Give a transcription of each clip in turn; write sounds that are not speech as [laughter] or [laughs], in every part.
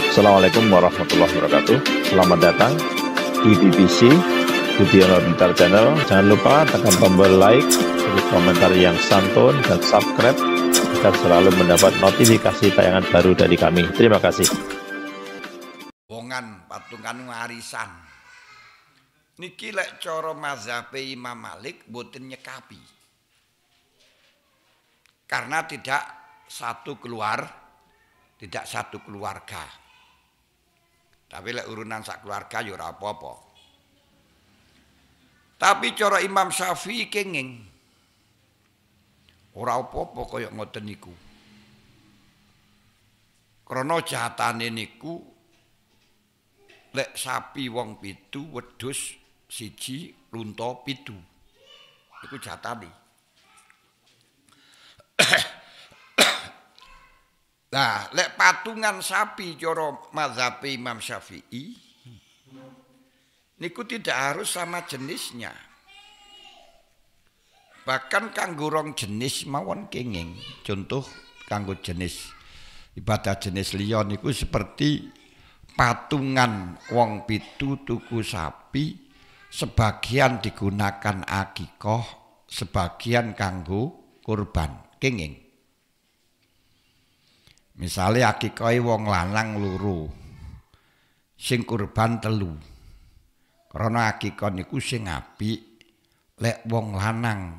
Assalamualaikum warahmatullahi wabarakatuh. Selamat datang di BBC Budiono Bintar Channel. Jangan lupa tekan tombol like, tulis komentar yang santun dan subscribe agar selalu mendapat notifikasi tayangan baru dari kami. Terima kasih. Wongan patungan warisan. Niki lek coro mazhabi Imam Malik boten nyekapi. Karena tidak satu keluar tidak satu keluarga. Tapi lek urunan sak keluarga ya ora apa-apa. Tapi cara Imam Syafi'i kenging ora apa-apa kaya ngoten niku. Krana jahatane niku lek sapi wong pitu wedhus siji lunta pitu. Iku jahatane. Nah, lek patungan sapi coro mazhab Imam Syafi'i niku tidak harus sama jenisnya. Bahkan kanggo rong jenis mawon kenging. Contoh kanggo jenis ibadah jenis liya niku seperti patungan wong pitu tuku sapi sebagian digunakan akikoh sebagian kanggo kurban kenging Misalnya akikoi wong lanang luru Sing kurban telu. Karena akikah niku sing api lek wong lanang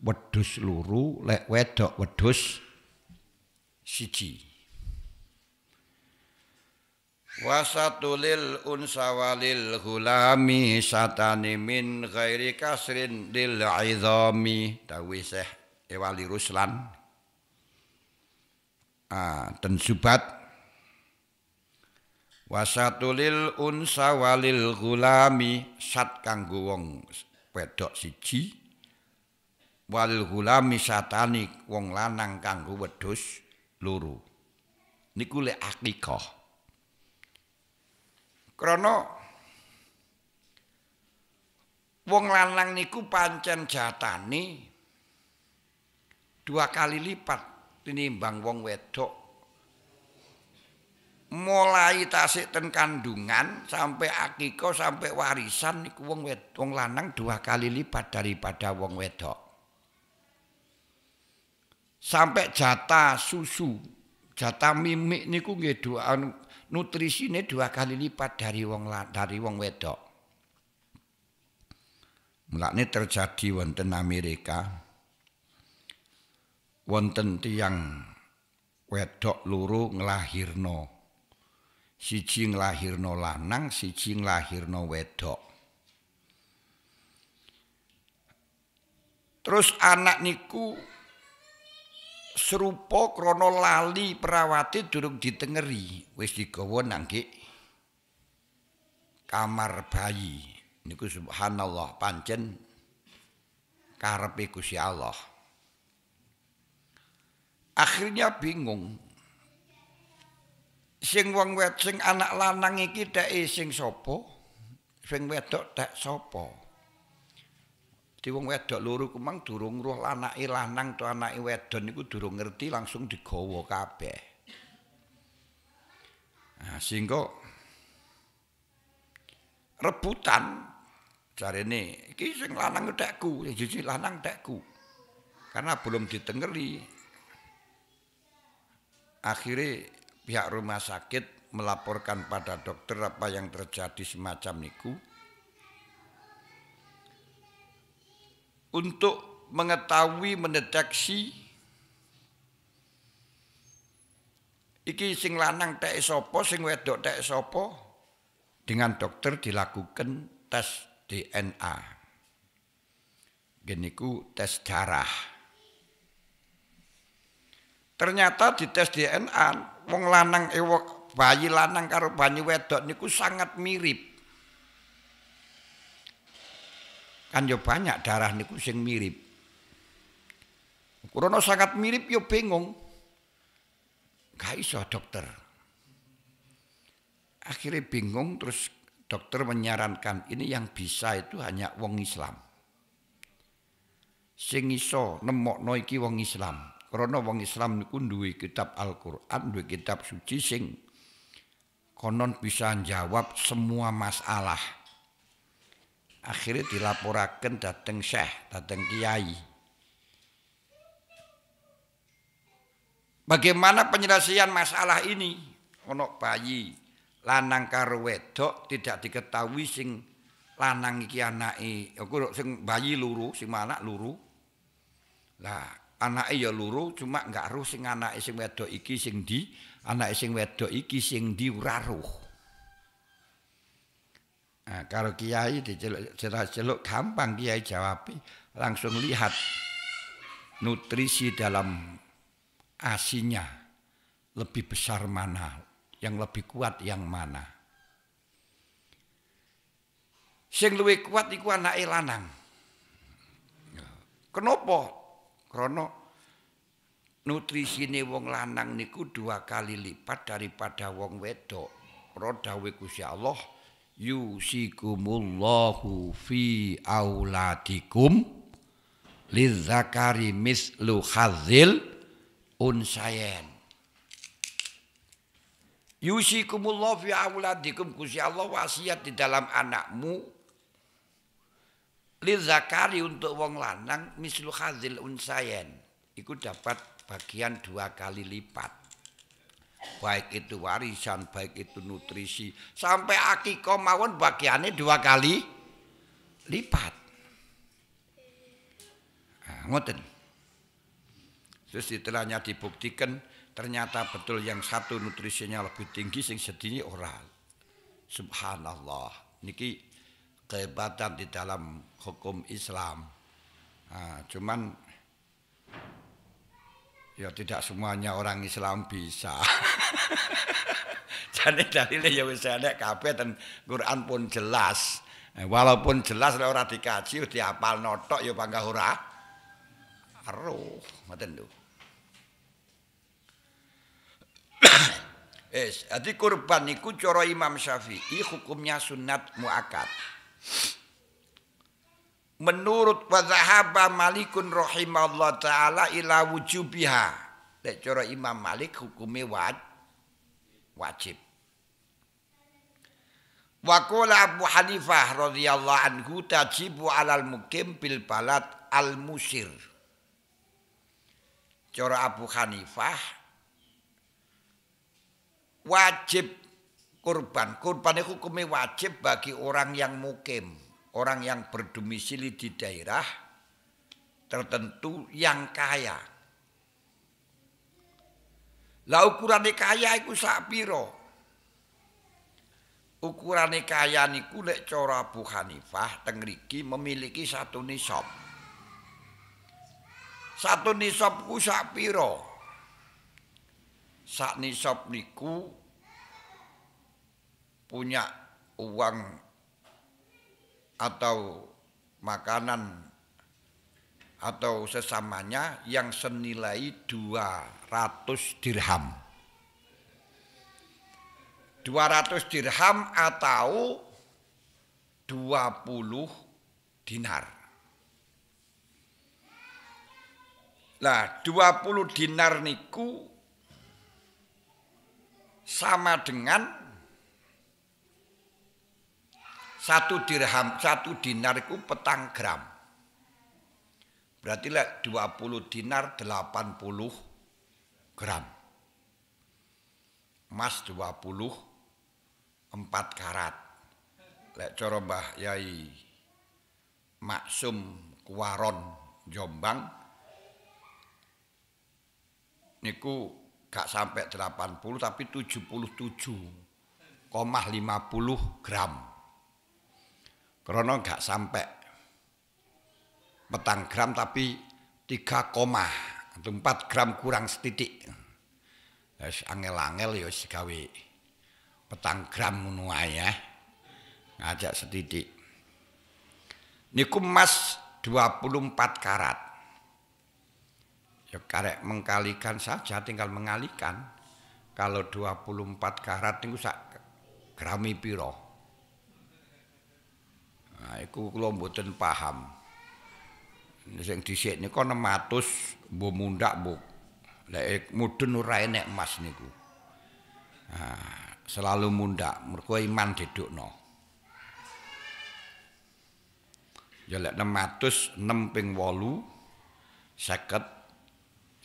wedus luru lek wedok wedus siji. wasatulil unsawalil hulami satani min ghairi kasrin lil izami dawih Ewali Ruslan Ah Dan subat Wasatulil unsa walil gulami sat kanggo wong wedok siji walil gulami satani wong lanang kanggo wedhus luru niku le akikah krana wong lanang niku pancen jatani dua kali lipat tinimbang wong wedok mulai tasik ten kandungan sampai akiko sampai warisan niku wong wedok wong lanang dua kali lipat daripada wong wedok sampai jatah susu jatah mimik niku nggih dua anu, nutrisine dua kali lipat dari wong dari wong wedok mulane terjadi wonten Amerika wonten tiyang wedok loro nglahirno. Siji nglahirno lanang, siji nglahirno wedok. Terus anak niku serupa krana lali perawati durung ditengeri, wis digawa nangge kamar bayi. Niku subhanallah pancen karepe Gusti Allah. akhirnya bingung sing wong wet sing anak lanang iki dak sing sapa sing wedok dak sapa di wong wedok loro kumang durung roh anake lanang to anake wedon iku durung ngerti langsung digawa kabeh nah sing kok rebutan cari ini, iki sing lanang dekku, sing lanang dekku, karena belum ditengeri, akhirnya pihak rumah sakit melaporkan pada dokter apa yang terjadi semacam niku untuk mengetahui mendeteksi iki sing lanang tek sapa sing wedok tek sapa dengan dokter dilakukan tes DNA geniku tes darah Ternyata di tes DNA wong lanang ewok eh, bayi lanang karo bayi wedok niku sangat mirip. Kan yo banyak darah niku sing mirip. Kurono sangat mirip yo bingung. Gak iso dokter. Akhirnya bingung terus dokter menyarankan ini yang bisa itu hanya wong Islam. Sing iso nemokno iki wong Islam. Karena wong Islam niku duwe kitab Al-Qur'an, duwe kitab suci sing konon bisa jawab semua masalah. Akhirnya dilaporaken dateng Syekh, dateng kiai. Bagaimana penyelesaian masalah ini? Ono bayi lanang karo wedok tidak diketahui sing lanang iki anake. Aku sing bayi luru, sing anak luru. Lah, Anak ya loro cuma enggak ruseng sing anake sing wedok iki sing di anake sing wedok iki sing di ora nah, kalau kiai diceluk celok gampang kiai jawab langsung lihat nutrisi dalam asinya lebih besar mana yang lebih kuat yang mana sing luwih kuat iku anake lanang kenopo nutrisi nutrisine wong lanang niku dua kali lipat daripada wong wedok. Roda dawuh Gusti Allah yusikumullahu fi auladikum lizakari mislu khazil unsayen yusikumullahu fi auladikum Kusya Allah wasiat di dalam anakmu lil zakari untuk wong lanang mislu hazil unsayen iku dapat bagian dua kali lipat baik itu warisan baik itu nutrisi sampai akiko mawon bagiannya dua kali lipat nah, ngoten terus setelahnya dibuktikan ternyata betul yang satu nutrisinya lebih tinggi sing sedini oral subhanallah niki kehebatan di dalam hukum Islam. Nah, cuman ya tidak semuanya orang Islam bisa. [laughs] Jadi dalilnya ya wis ada kabeh dan Quran pun jelas. Eh, walaupun jelas lek ora dikaji dihafal notok ya panggah ya ora roh, ngoten lho. Es, [coughs] eh, jadi kurban niku cara Imam Syafi'i hukumnya sunat muakat. Menurut wazahaba malikun rahimahullah ta'ala ila wujubiha. Dek cara Imam Malik hukumi wad, wajib. Wakola Abu Hanifah radhiyallahu anhu tajibu alal mukim bil balad al musir. Cara Abu Hanifah wajib kurban. Kurban itu hukumnya wajib bagi orang yang mukim, orang yang berdomisili di daerah tertentu yang kaya. Lah ukuran kaya itu sapiro. ukuran kaya ini lek cara Abu Hanifah tengriki memiliki satu nisab. Satu nisab ku sapiro. Sak nisab niku punya uang atau makanan atau sesamanya yang senilai 200 dirham. 200 dirham atau 20 dinar. Nah, 20 dinar niku sama dengan satu dirham, satu dinar itu petang gram. Berarti lah 20 dinar 80 gram. Emas 20 empat karat. Lek cara Yai Maksum Kuaron Jombang niku gak sampai 80 tapi koma 77,50 gram. Krono gak sampai petang gram tapi tiga koma atau 4 gram kurang setitik. Terus angel-angel ya si petang gram menuai ya. Ngajak setitik. Niku emas 24 karat. Ya karek mengkalikan saja tinggal mengalikan. Kalau 24 karat niku sak grami piro? Nah, iku kula mboten paham. Sing dhisik niku 600 mbuh mundak mbuh. lek eh, mudhun ora enek emas niku. Nah, selalu mundak mergo iman dedukno. Ya lek 600 6 ping 8 50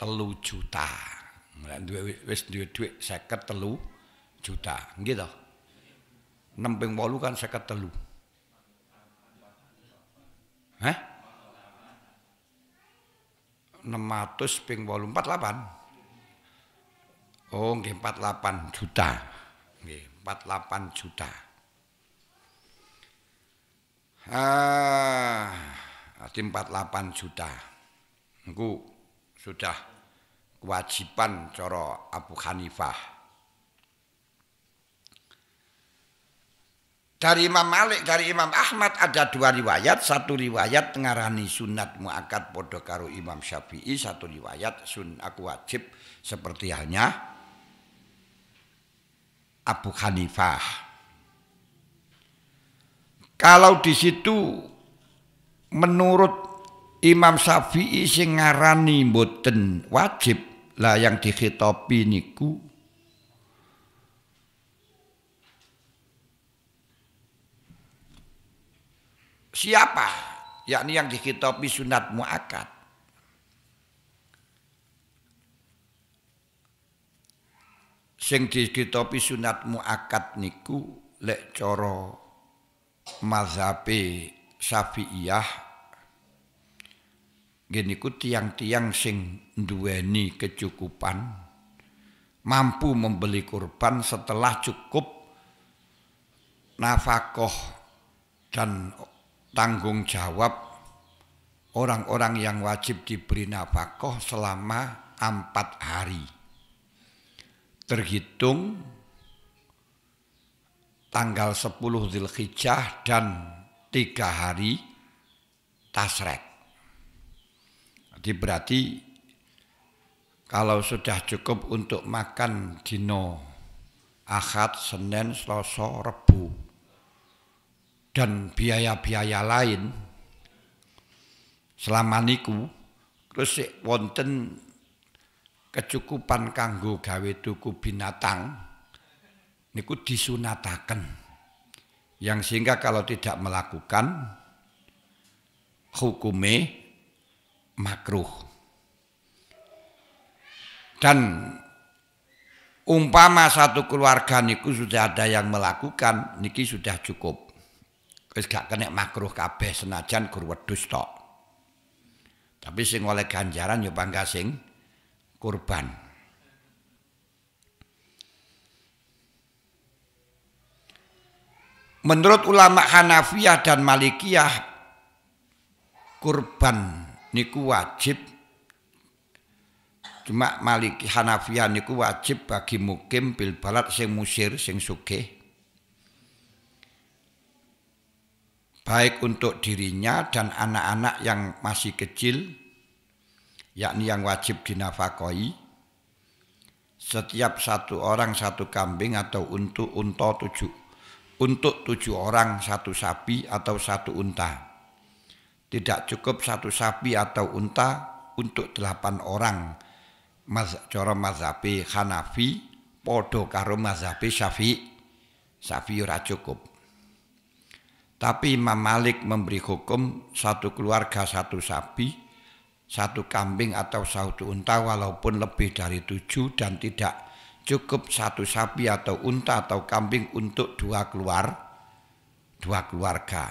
3 juta. Lek duwe wis duwe dhuwit 50 3 juta. Nggih to? 6 ping 8 kan 53. Hah? 600 ping 48. Oh, nggih 48 juta. Nggih, 48 juta. Ah, 48 juta. Engku sudah kewajiban cara Abu Hanifah. Dari Imam Malik, dari Imam Ahmad ada dua riwayat, satu riwayat ngarani sunat muakat podokaru Imam Syafi'i, satu riwayat sun aku wajib seperti halnya Abu Hanifah. Kalau di situ menurut Imam Syafi'i sing ngarani mboten wajib lah yang dikhitopi niku siapa yakni yang dikitopi sunat muakat sing dikitopi sunat muakat niku lek coro mazhabe Syafi'iyah ku tiang-tiang sing duweni kecukupan mampu membeli kurban setelah cukup nafakoh dan tanggung jawab orang-orang yang wajib diberi nafkah selama empat hari. Terhitung tanggal 10 Zulhijjah dan tiga hari tasrek. Jadi berarti kalau sudah cukup untuk makan dino Ahad, Senin, Selasa, Rebu dan biaya-biaya lain selama niku terus wonten kecukupan kanggo gawe tuku binatang niku disunataken yang sehingga kalau tidak melakukan hukume makruh dan umpama satu keluarga niku sudah ada yang melakukan niki sudah cukup wis gak makruh kabeh senajan gur wedhus tok. Tapi sing oleh ganjaran ya pangka sing kurban. Menurut ulama Hanafiyah dan Malikiyah kurban niku wajib cuma Maliki Hanafiyah niku wajib bagi mukim bil balad sing musir sing sugih baik untuk dirinya dan anak-anak yang masih kecil, yakni yang wajib dinafakoi. Setiap satu orang satu kambing atau untuk unta tujuh, untuk tujuh orang satu sapi atau satu unta. Tidak cukup satu sapi atau unta untuk delapan orang. Mas, coro mazhabi Hanafi podo karo mazhabi Syafi'i. Syafi'i ora cukup. Tapi Imam Malik memberi hukum satu keluarga satu sapi, satu kambing atau satu unta walaupun lebih dari tujuh dan tidak cukup satu sapi atau unta atau kambing untuk dua keluar dua keluarga.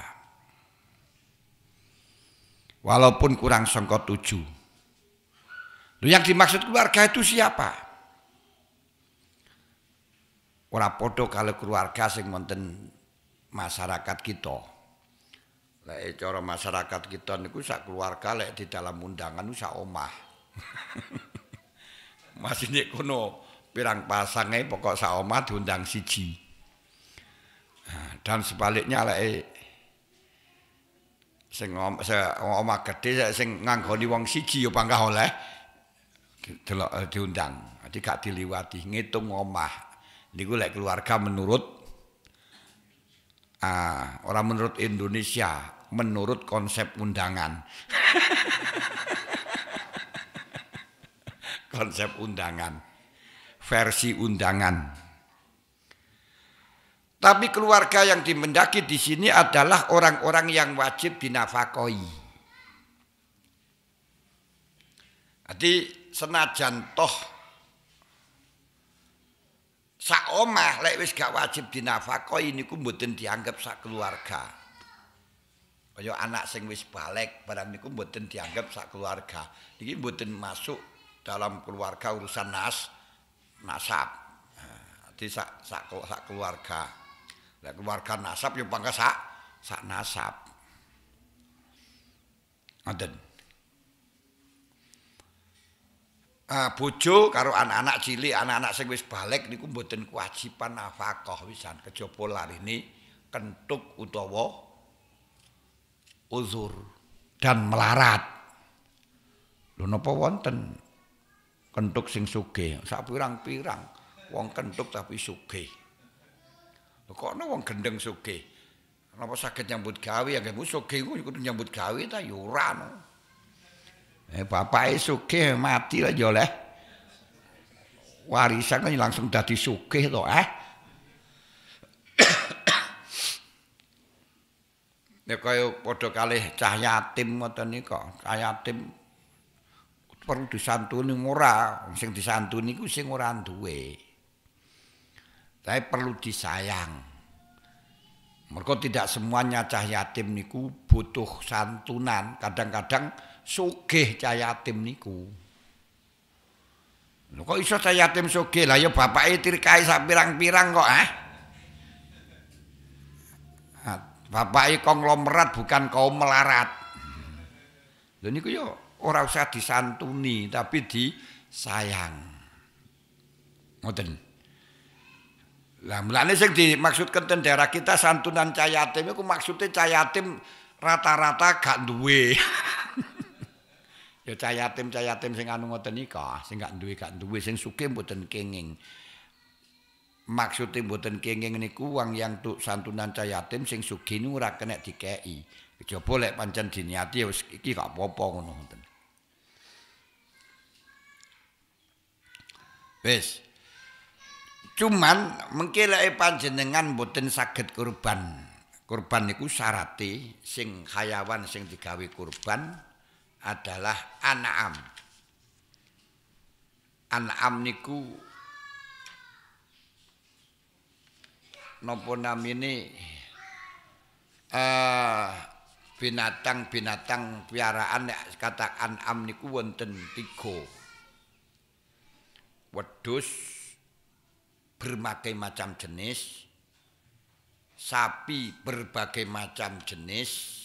Walaupun kurang sengkot tujuh. Yang dimaksud keluarga itu siapa? Ora podo kalau keluarga sing wonten masyarakat kita. Lek eh, cara masyarakat kita niku sak keluarga lek di dalam undangan sak omah. [laughs] Masih nek kono pirang pasange pokok sak omah diundang siji. Nah, dan sebaliknya lek eh, sing om, omah gedhe sing nganggoni wong siji yo panggah oleh eh, diundang. Jadi gak diliwati ngitung omah. Niku lek keluarga menurut Ah, orang menurut Indonesia, menurut konsep undangan. [laughs] konsep undangan. Versi undangan. Tapi keluarga yang dimendaki di sini adalah orang-orang yang wajib dinafakoi. Jadi senajan toh sak omah lek wis gak wajib dinafakoi niku mboten dianggap sak keluarga. Kaya anak sing wis balik barang niku mboten dianggap sak keluarga. Niki mboten masuk dalam keluarga urusan nas nasab. Di sak sak, keluarga. Lek keluarga nasab yo pangkas sak nasab. Adan. Ah bojo karo anak-anak cilik, anak-anak sing wis balik niku mboten kewajiban nafkah wisan kejaba larine kentuk utawa uzur dan melarat. Lho napa wonten kentuk sing sugih, sak pirang-pirang wong kentuk tapi sugih. Lho kok ana wong gendeng sugih? Napa saged nyambut gawe ya nggih sugih kudu nyambut gawe ta yo ora no. Eh, bapak suke mati lah ya oleh. Warisan kan langsung dadi suke to, eh. [coughs] Ya kaya padha kalih cah yatim ngoten nika. Cah yatim perlu disantuni ora, sing disantuni ku sing ora duwe. Tapi perlu disayang. Mereka tidak semuanya cah yatim niku butuh santunan. Kadang-kadang sugih cah yatim niku. Lho kok iso cah yatim sugih? Lah ya bapake tirkae sak pirang-pirang kok, eh? ah. Bapake konglomerat bukan kaum melarat. Lho niku ya ora usah disantuni tapi disayang. Ngoten. Lah mulane sing dimaksudkan ten daerah kita santunan cayatim iku maksudnya cayatim rata-rata gak duwe. [laughs] Ya cah yatim-cah yatim sing anu ngoten nika, sing gak duwe gak duwe, sing sugih mboten kenging. Maksude mboten kenging niku wong yang tuk santunan cah yatim sing sugih niku ora kena dikeki. Coba ya, lek pancen diniati ya wis iki gak apa-apa ngono ngoten. Wis. Cuman mengkelake panjenengan mboten saged kurban. Kurban niku syarate sing hayawan sing digawe kurban adalah an'am. An'am niku napa namine eh binatang-binatang piaraan nek kata an'am niku wonten 3. Wedhus bermacam macam jenis sapi berbagai macam jenis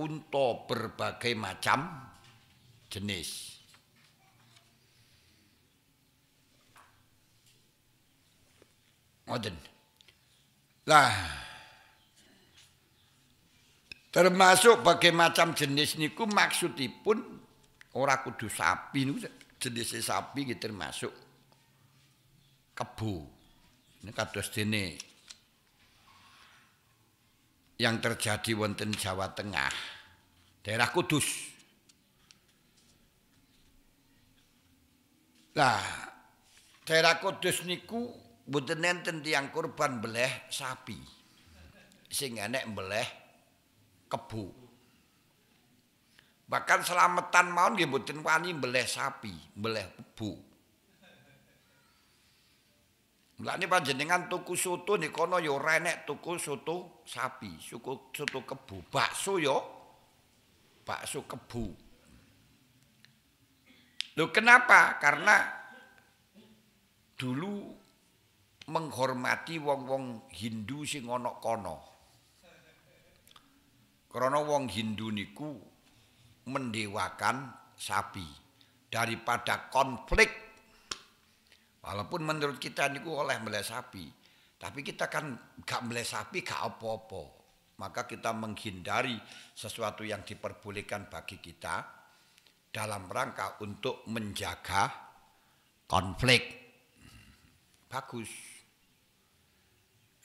unta berbagai macam jenis. Ngoten. Lah termasuk bagai macam jenis niku maksudipun ora kudu sapi niku jenis sapi gitu termasuk kebu ini kados dene yang terjadi wonten Jawa Tengah, daerah Kudus. Lah, daerah Kudus niku mboten enten yang kurban beleh sapi. Sing enek beleh kebu. Bahkan selamatan mau nggih mboten wani beleh sapi, beleh kebu. Mulane panjenengan tuku soto nek kono ya renek tuku soto sapi, suku soto kebu, bakso ya. Bakso kebu. Lho kenapa? Karena dulu menghormati wong-wong Hindu sing ana kono. Karena wong Hindu niku mendewakan sapi daripada konflik Walaupun menurut kita niku oleh melihat sapi, tapi kita kan gak melihat sapi gak apa-apa. Maka kita menghindari sesuatu yang diperbolehkan bagi kita dalam rangka untuk menjaga konflik. Bagus.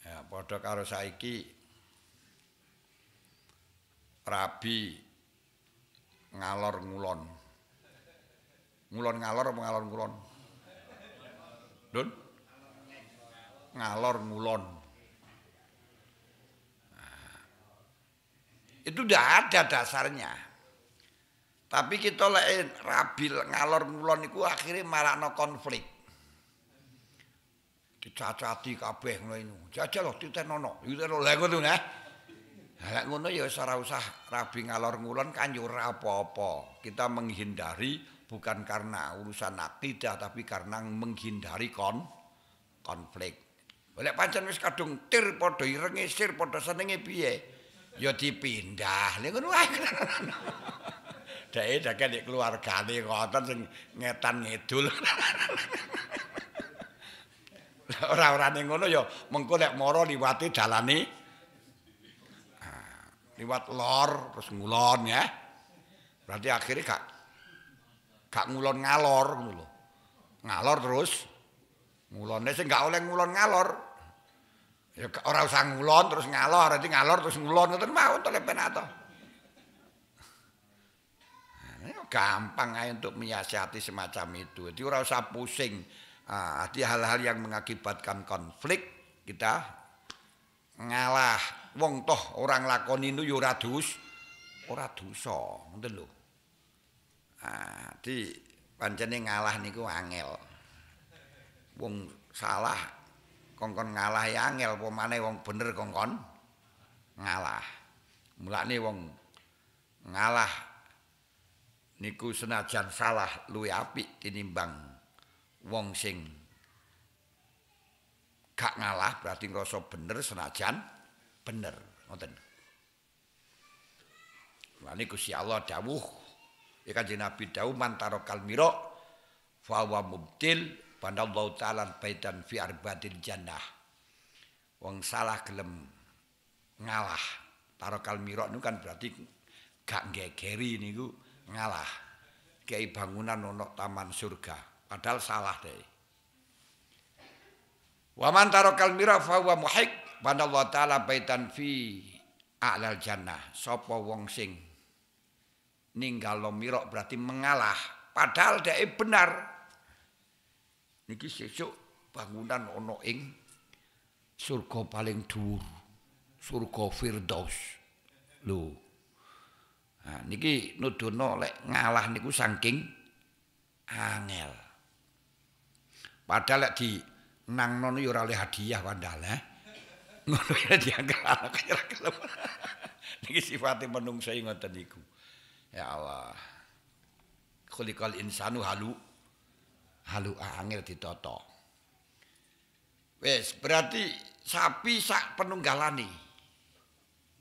Ya, padha karo saiki rabi ngalor ngulon. Ngulon ngalor apa ngalor ngulon? Dul? Ngalor ngulon. Nah, itu udah ada dasarnya. Tapi kita lek rabil ngalor ngulon itu akhirnya malah no konflik. Dicacati kabeh ngono ini. Jajal loh titenono. Titenono lek tuh nah. Lek ngono ya usah usah rabi ngalor ngulon kan yo ya apa-apa. Kita menghindari bukan karena urusan akidah tapi karena menghindari kon konflik. Oleh pancen wis kadung tir padha irenge sir padha senenge piye? Ya dipindah. Lha ngono wae. Dae dakan di keluargane ngoten sing ngetan ngidul. [laughs] ora ning ngono ya mengko lek mara liwati dalane ah, liwat lor terus ngulon ya. Berarti akhirnya gak gak ngulon ngalor ngulon. Ngalor terus ngulon nih sih gak oleh ngulon ngalor. Ya orang usah ngulon terus ngalor, nanti ngalor terus ngulon itu mau tuh lepen gampang aja untuk menyiasati semacam itu. Jadi orang usah pusing. Ah, hal-hal yang mengakibatkan konflik kita ngalah. Wong toh orang lakon itu yuradus ora dus, ora loh. Nah, di pancene ngalah niku angel. Wong salah kongkon ngalah ya angel, apa wong bener kongkon ngalah. Mulane wong ngalah niku senajan salah lu apik tinimbang wong sing gak ngalah berarti ngrasa bener senajan bener ngoten. Mulane Gusti Allah dawuh Ya kanjeng Nabi dawuh mantarokal mirok fawa mubtil banallahu taala baitan fi arbatil jannah. Wong salah gelem ngalah. Tarokal kalmiro niku kan berarti gak gegeri niku ngalah. Kayak bangunan nonok taman surga, padahal salah deh. Waman tarokal kalmiro fawa muhik banallahu taala baitan fi a'lal jannah. Sopo wong sing Ninggal mirok berarti mengalah. Padahal dia eh benar. Niki sesuk bangunan ono ing surga paling dhuwur, surga Firdaus. Lho. Nah, niki nudono lek ngalah niku saking angel. Padahal lek di nang nono yo ya ora hadiah padahal eh. [laughs] Ngono ya diangkat anak [laughs] kira Niki sifate menungsa ngoten niku. Ya Allah. Kulikal insanu halu. Halu ah, angel ditoto. Wes, berarti sapi sak penunggalani.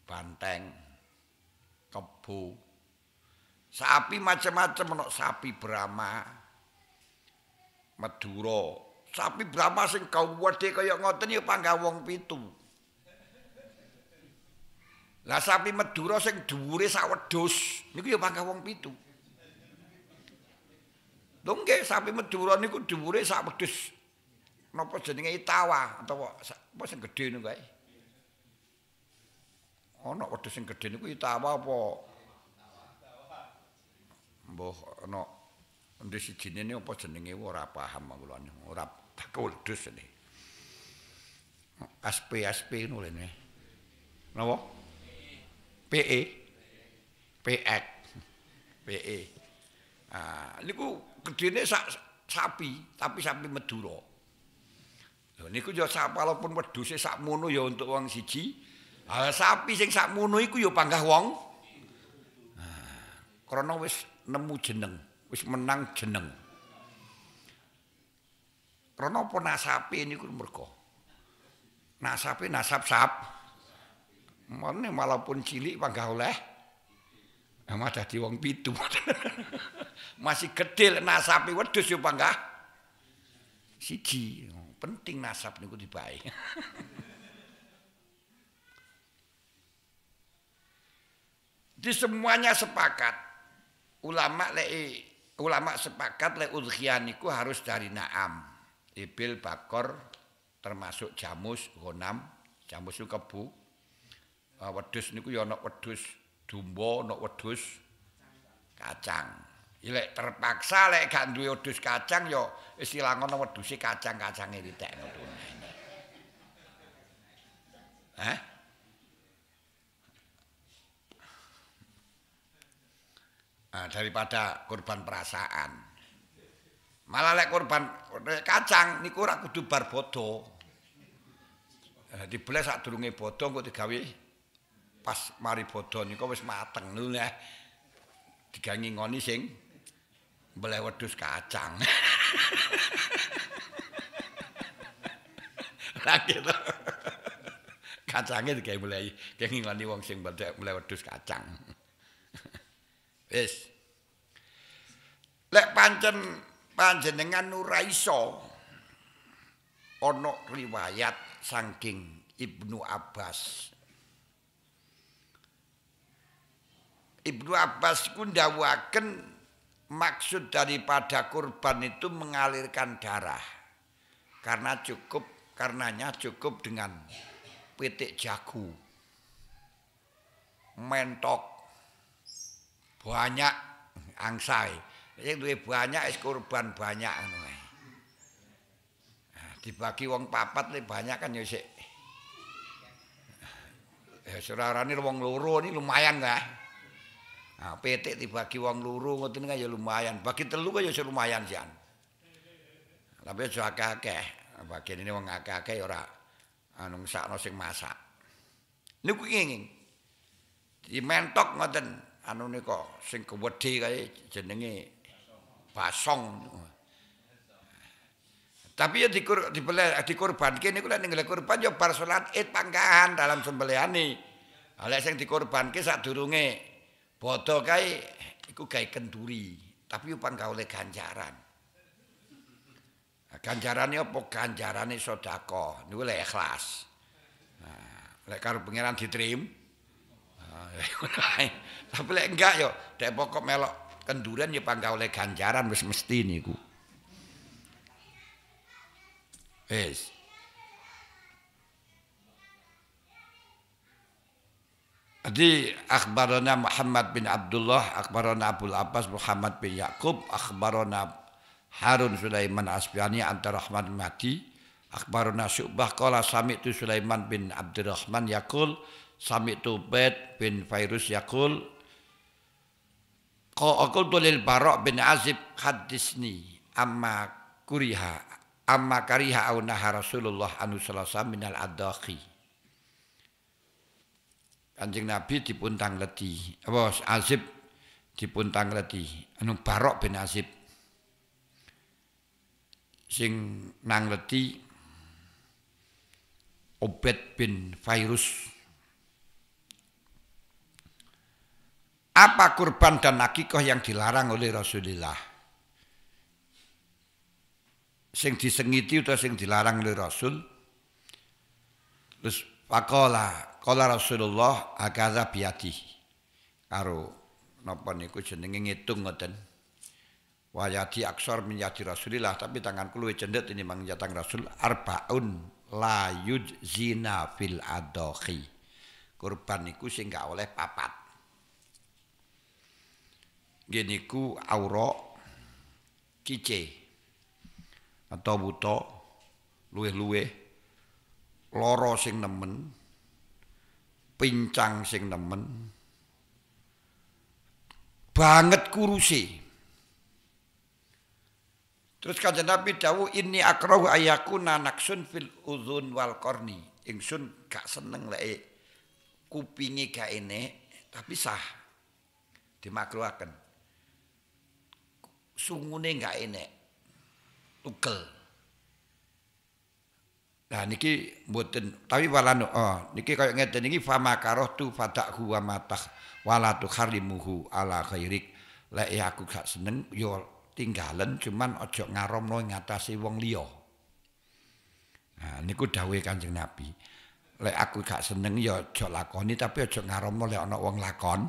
Banteng. Kebu. Sapi macam-macam menok sapi Brahma. Madura. Sapi Brahma sing kau wedhe kaya ngoten ya panggah wong pitu. Lah sapi Madura sing dhuwure sak wedhus niku ya pangkah wong pitu. Dongge sapi Madura niku dhuwure sak wedhus. Napa jenenge Itawa utawa apa sing gedhe niku kae? Ana wedhus sing gedhe niku Itawa apa? Mbah ana ndhi siji niku apa jenenge ora paham aku lan ora tekul ini. niki. Aspe-aspe nulene. Napa? PE PX PE ah niku gedene sak sapi tapi sapi Madura lho niku yo sak walaupun weduse sak mono ya untuk wong siji ah sapi sing sak mono iku yo panggah wong ah, krana wis nemu jeneng wis menang jeneng krana apa nasape niku mergo nasape nasap sap malah pun cilik panggah oleh ada di wong pitu. [laughs] Masih nasab ini Waduh yo panggah siji. Penting nasab niku dibae. [laughs] Di semuanya sepakat. Ulama le ulama sepakat le udhiyah harus dari naam. Ibil bakor termasuk jamus, gonam, jamus itu kebu, Ah wedhus niku ya ana wedhus dumbo, ana wedhus kacang. Ilek terpaksa lek gak duwe wedhus kacang ya istilah ngono weduse kacang-kacange ditek Hah? Nah, daripada korban perasaan. Malah lek korban kacang niku ora kudu bar bodho. Eh dibeles sak durunge kok digawe pas mari bodho wis mateng lho ya. Digangi ngoni sing mbleh wedhus kacang. Lagi [laughs] to. Kacange digawe mulai, digangi ngoni wong sing mbleh wedhus kacang. [laughs] Wis. Lek pancen panjenengan ora iso ana riwayat saking Ibnu Abbas Ibnu Abbas kundawakan maksud daripada kurban itu mengalirkan darah. Karena cukup karenanya cukup dengan pitik jagu. Mentok. Banyak angsai. Sing duwe banyak es kurban banyak nah, Dibagi wong papat nih banyak kan ya sik. Ya surarane wong loro ini lumayan nggak? Nah, PT dibagi wong lurung ngoten kan ya lumayan. Bagi telu kan ya lumayan sian. Tapi aja akeh-akeh. Bagian ini wong akeh-akeh ya ora anu sakno sing masak. Niku Di mentok ngoten anu niko sing kewedhi kae jenenge basong. Tapi ya dikur, dibeleh, dikorbanke niku lek ning kurban ya bar salat Id pangkahan dalam sembelihane. Lek sing dikorbanke sadurunge Bodoh kaya, iku kaya kenduri. Tapi upang kau oleh ganjaran. Ganjaran Ganjarannya ganjaran Ganjarannya sodako. Ini oleh ikhlas. Nah, oleh karu pengiran diterim. [laughs] Tapi oleh enggak yuk. Dek pokok melok kenduran, upang kau oleh ganjaran. Mesti ini ku. Jadi akhbarana Muhammad bin Abdullah, akhbarana Abdul Abbas Muhammad bin Yakub, akhbarana Harun Sulaiman Asbiani antara Rahman Mati, akhbarana Syubah qala tu Sulaiman bin Abdurrahman yaqul tu Bed bin Fairus yaqul aku lil Barok bin Azib hadisni amma kuriha amma kariha au naha Rasulullah anu sallallahu minal adaqi Kanjeng Nabi dipun tangleti. Apa Asib dipun tangleti. Anu Barok bin Asib. Sing nangleti Obed bin Virus. Apa kurban dan akikoh yang dilarang oleh Rasulullah? Sing disengiti atau sing dilarang oleh Rasul? Terus pakola Kala Rasulullah akaza biati. Karo napa niku jenenge ngitung ngoten. Wayati aksor menjadi Rasulillah tapi tangan luwih cendet ini mang jatang Rasul arbaun la zina fil adokhi. Kurban niku sing gak oleh papat. Geniku auro kice atau buto lue-lue loro sing nemen pincang sing nemen banget kurusi terus kanjeng Nabi dawuh ini akrahu ayakuna naksun fil uzun wal qarni ingsun gak seneng lek kupingi gak ini tapi sah dimakruhaken sungune gak enek tugel Nah niki mboten tapi walanu oh niki kaya ngeten niki famakaroh tu fadak huwa matah wala tu kharimuhu ala khairik lek aku gak seneng yo tinggalen cuman aja ngaromno ing atase wong liya. Nah niku dawuhe Kanjeng Nabi. Lek aku gak seneng yo aja lakoni tapi aja ngaromno lek ana wong lakon.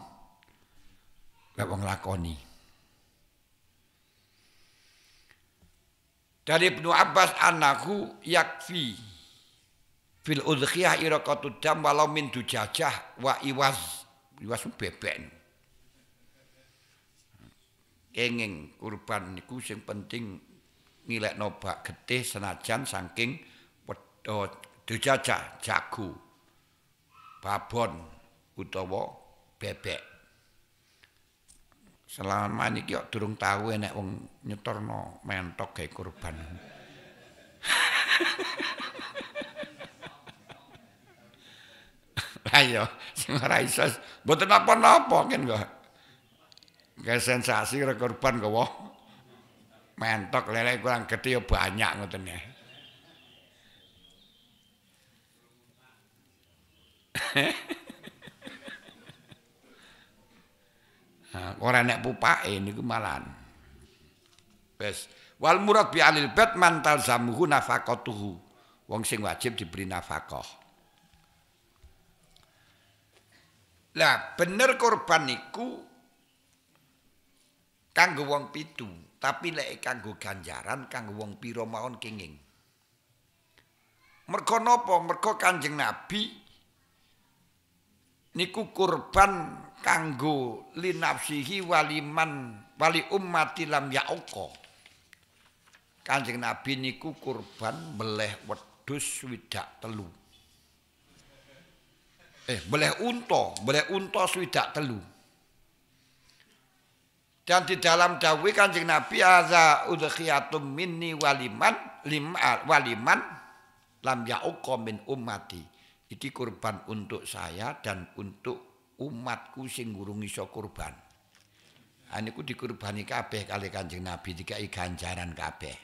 Lek wong lakoni. dari Ibnu Abbas anahu yakfi fil udhiyah iraqatu dam walau min dujajah wa iwaz bebek Kengeng kurban niku sing penting ngilek nobak getih senajan saking wedo dujajah jago babon utawa bebek Selama ini kok durung tahu enak wong nyetorno mentok kayak kurban. Ayo, sing ora iso, mboten napa-napa kan kok. Ke sensasi rek kurban kok. Mentok lele kurang gede ya banyak ngoten ya. Hehehe. [laughs] ora nek pupake niku malan. Wes wal murad bi alil bait man talzamuhu nafaqatuhu. Wong sing wajib diberi nafkah. Lah bener korban niku kanggo wong pitu, tapi lek kanggo ganjaran kanggo wong piro maun kenging. Merga napa? Merga Kanjeng Nabi niku kurban kanggo linafsihi waliman wali ummati lam yauqa Kanjeng Nabi niku kurban beleh wedhus swidak telu eh beleh unta beleh unta swidak telu dan di dalam jawi Kanjeng Nabi aza udhiyatum minni waliman lim ah, waliman lam yauqa min ummati iki kurban untuk saya dan untuk umatku sing gurung iso kurban aniku dikurbani kabeh kali kanjeng nabi dikai ganjaran kabeh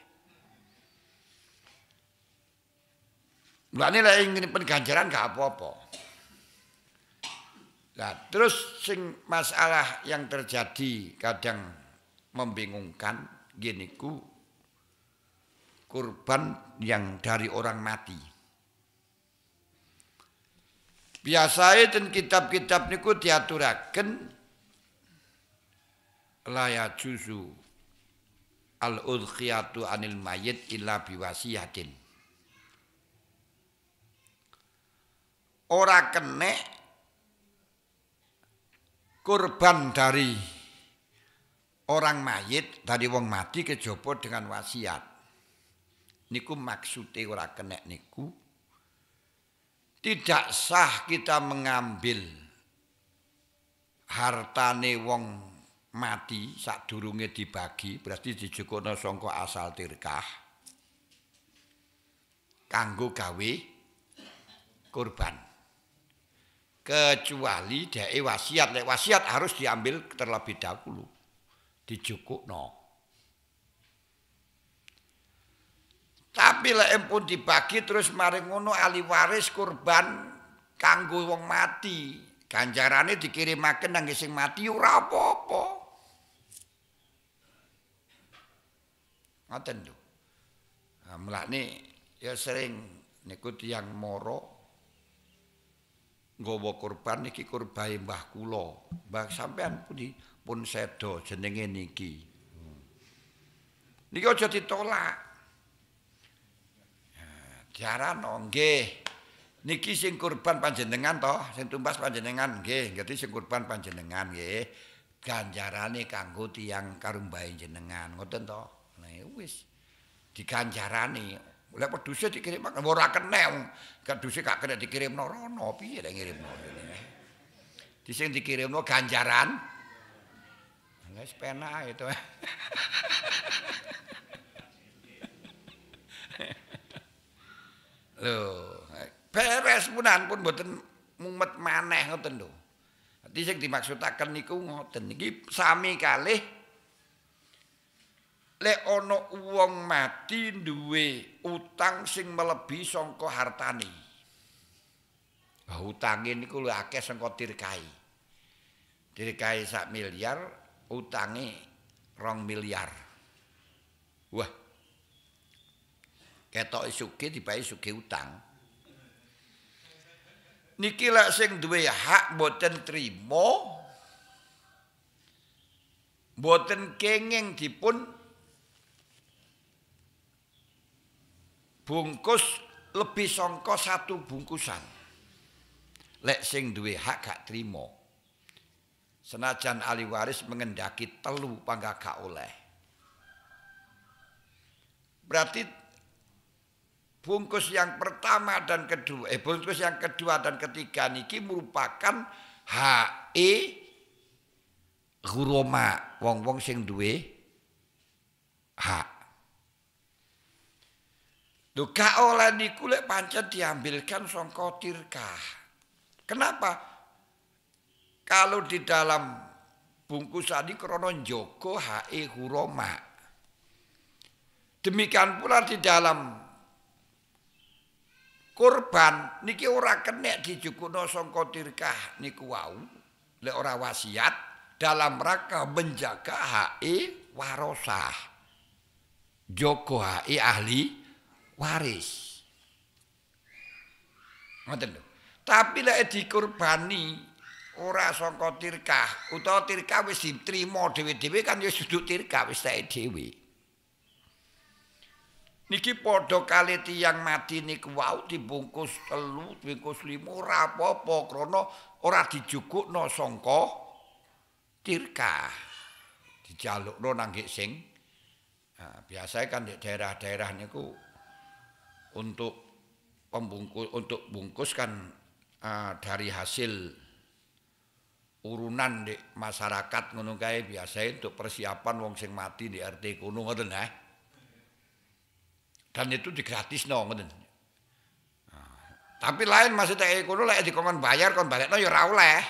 Mulane lek ingin ganjaran gak apa-apa. Nah, terus sing masalah yang terjadi kadang membingungkan gini ku kurban yang dari orang mati. Biasa itu kitab-kitab niku diaturaken laya juzu al udhiyatu anil mayit illa biwasiyatin ora kene kurban dari orang mayit dari wong mati kejopo dengan wasiat niku maksude ora kene niku tidak sah kita mengambil hartane wong mati sak dibagi berarti dijukukna sangka asal tirkah kanggo gawe kurban kecuali dhewe wasiat lek wasiat harus diambil terlebih dahulu dijukukna no. Tapi lek empun dibagi terus maring ngono ahli waris kurban kanggo wong mati, ganjarane dikirimake nang sing mati ora apa-apa. Ngoten to. Mulane ya sering niku tiyang moro nggawa kurban iki kurbane Mbah kula. Mbah sampean pun sedo jenenge niki. Hmm. Niki aja ditolak. Jaran oh, nggih. Niki sing kurban panjenengan to, sing tumbas panjenengan nggih, ngerti sing kurban panjenengan nggih. Ganjarane kanggo tiyang karumbae jenengan, ngoten to. Nah, wis diganjarane. Lek peduse dikirim makan ora kenem. Kaduse gak kena dikirim rono, piye lek ngirimno. Di sing dikirimno ganjaran. Wis penak itu. [laughs] Lho, beres punan pun mboten mumet maneh ngoten lho. Dadi sing dimaksudaken niku ngoten. Iki sami kalih lek ana wong mati duwe utang sing melebi sangka hartane. Bah utange niku luwih akeh sangka dirkai. Dirkai sak miliar, utange 2 miliar. Wah, Ketok suke dibayar suke utang. Niki lek sing duwe hak boten trimo boten kengeng dipun bungkus lebih songko satu bungkusan. Lek sing duwe hak gak trimo. Senajan ahli waris mengendaki telu pangga gak oleh. Berarti bungkus yang pertama dan kedua eh bungkus yang kedua dan ketiga niki merupakan HE guroma wong-wong sing duwe hak Duka oleh niku lek pancen diambilkan sangka tirkah. Kenapa? Kalau di dalam bungkus tadi krono njogo HE huroma. Demikian pula di dalam kurban niki ora kenek dijukuna sangka tirkah niku wau lek ora wasiat dalam rangka menjaga hae warosah joko hae ahli waris ngoten tapi lek dikurbani ora sangka tirkah utawa tirkah wis ditrima dhewe-dhewe kan ya sudut tirkah wis tak dhewe Niki padha kali yang mati niku wau dibungkus telu, dibungkus limu, rapopo, krono, ora dijukuk no songko, tirka. tirkah. Dijalukno nang sing. Nah, biasanya kan di daerah-daerah niku untuk pembungkus untuk bungkus kan uh, dari hasil urunan di masyarakat ngono kae biasanya untuk persiapan wong sing mati di RT kuno ngoten nah dan itu digratis no ngoten. Tapi lain maksudnya ikut eh, lek dikongkon bayar kon balekno ya ora oleh.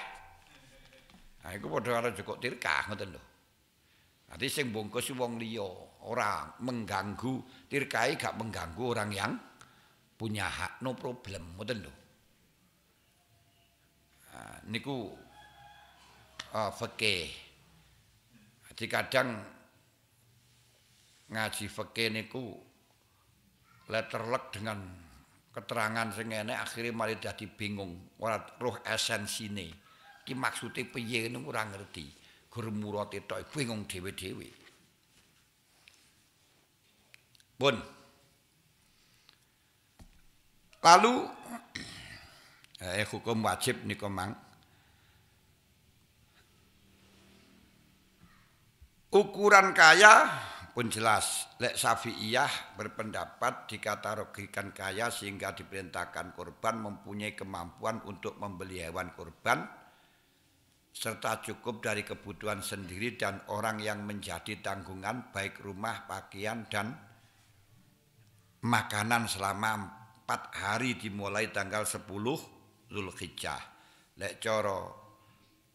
Nah iku padha karo jukuk tirkah ngoten lho. Nanti sing bungkus wong liya, ora mengganggu tirkai gak mengganggu orang yang punya hak no problem ngoten lho. Nah, niku uh, fikih. Jadi kadang ngaji fikih niku leterlek dengan keterangan sing ngene akhire malah dadi bingung ora roh esensine iki maksude piye ngono ora ngerti gur murote tok bingung dhewe-dhewe bon lalu [clears throat] eh hukum wajib nika mang ukuran kaya pun jelas lek safiyah berpendapat dikategorikan kaya sehingga diperintahkan korban mempunyai kemampuan untuk membeli hewan korban serta cukup dari kebutuhan sendiri dan orang yang menjadi tanggungan baik rumah, pakaian dan makanan selama empat hari dimulai tanggal 10 Zulhijjah. Lek coro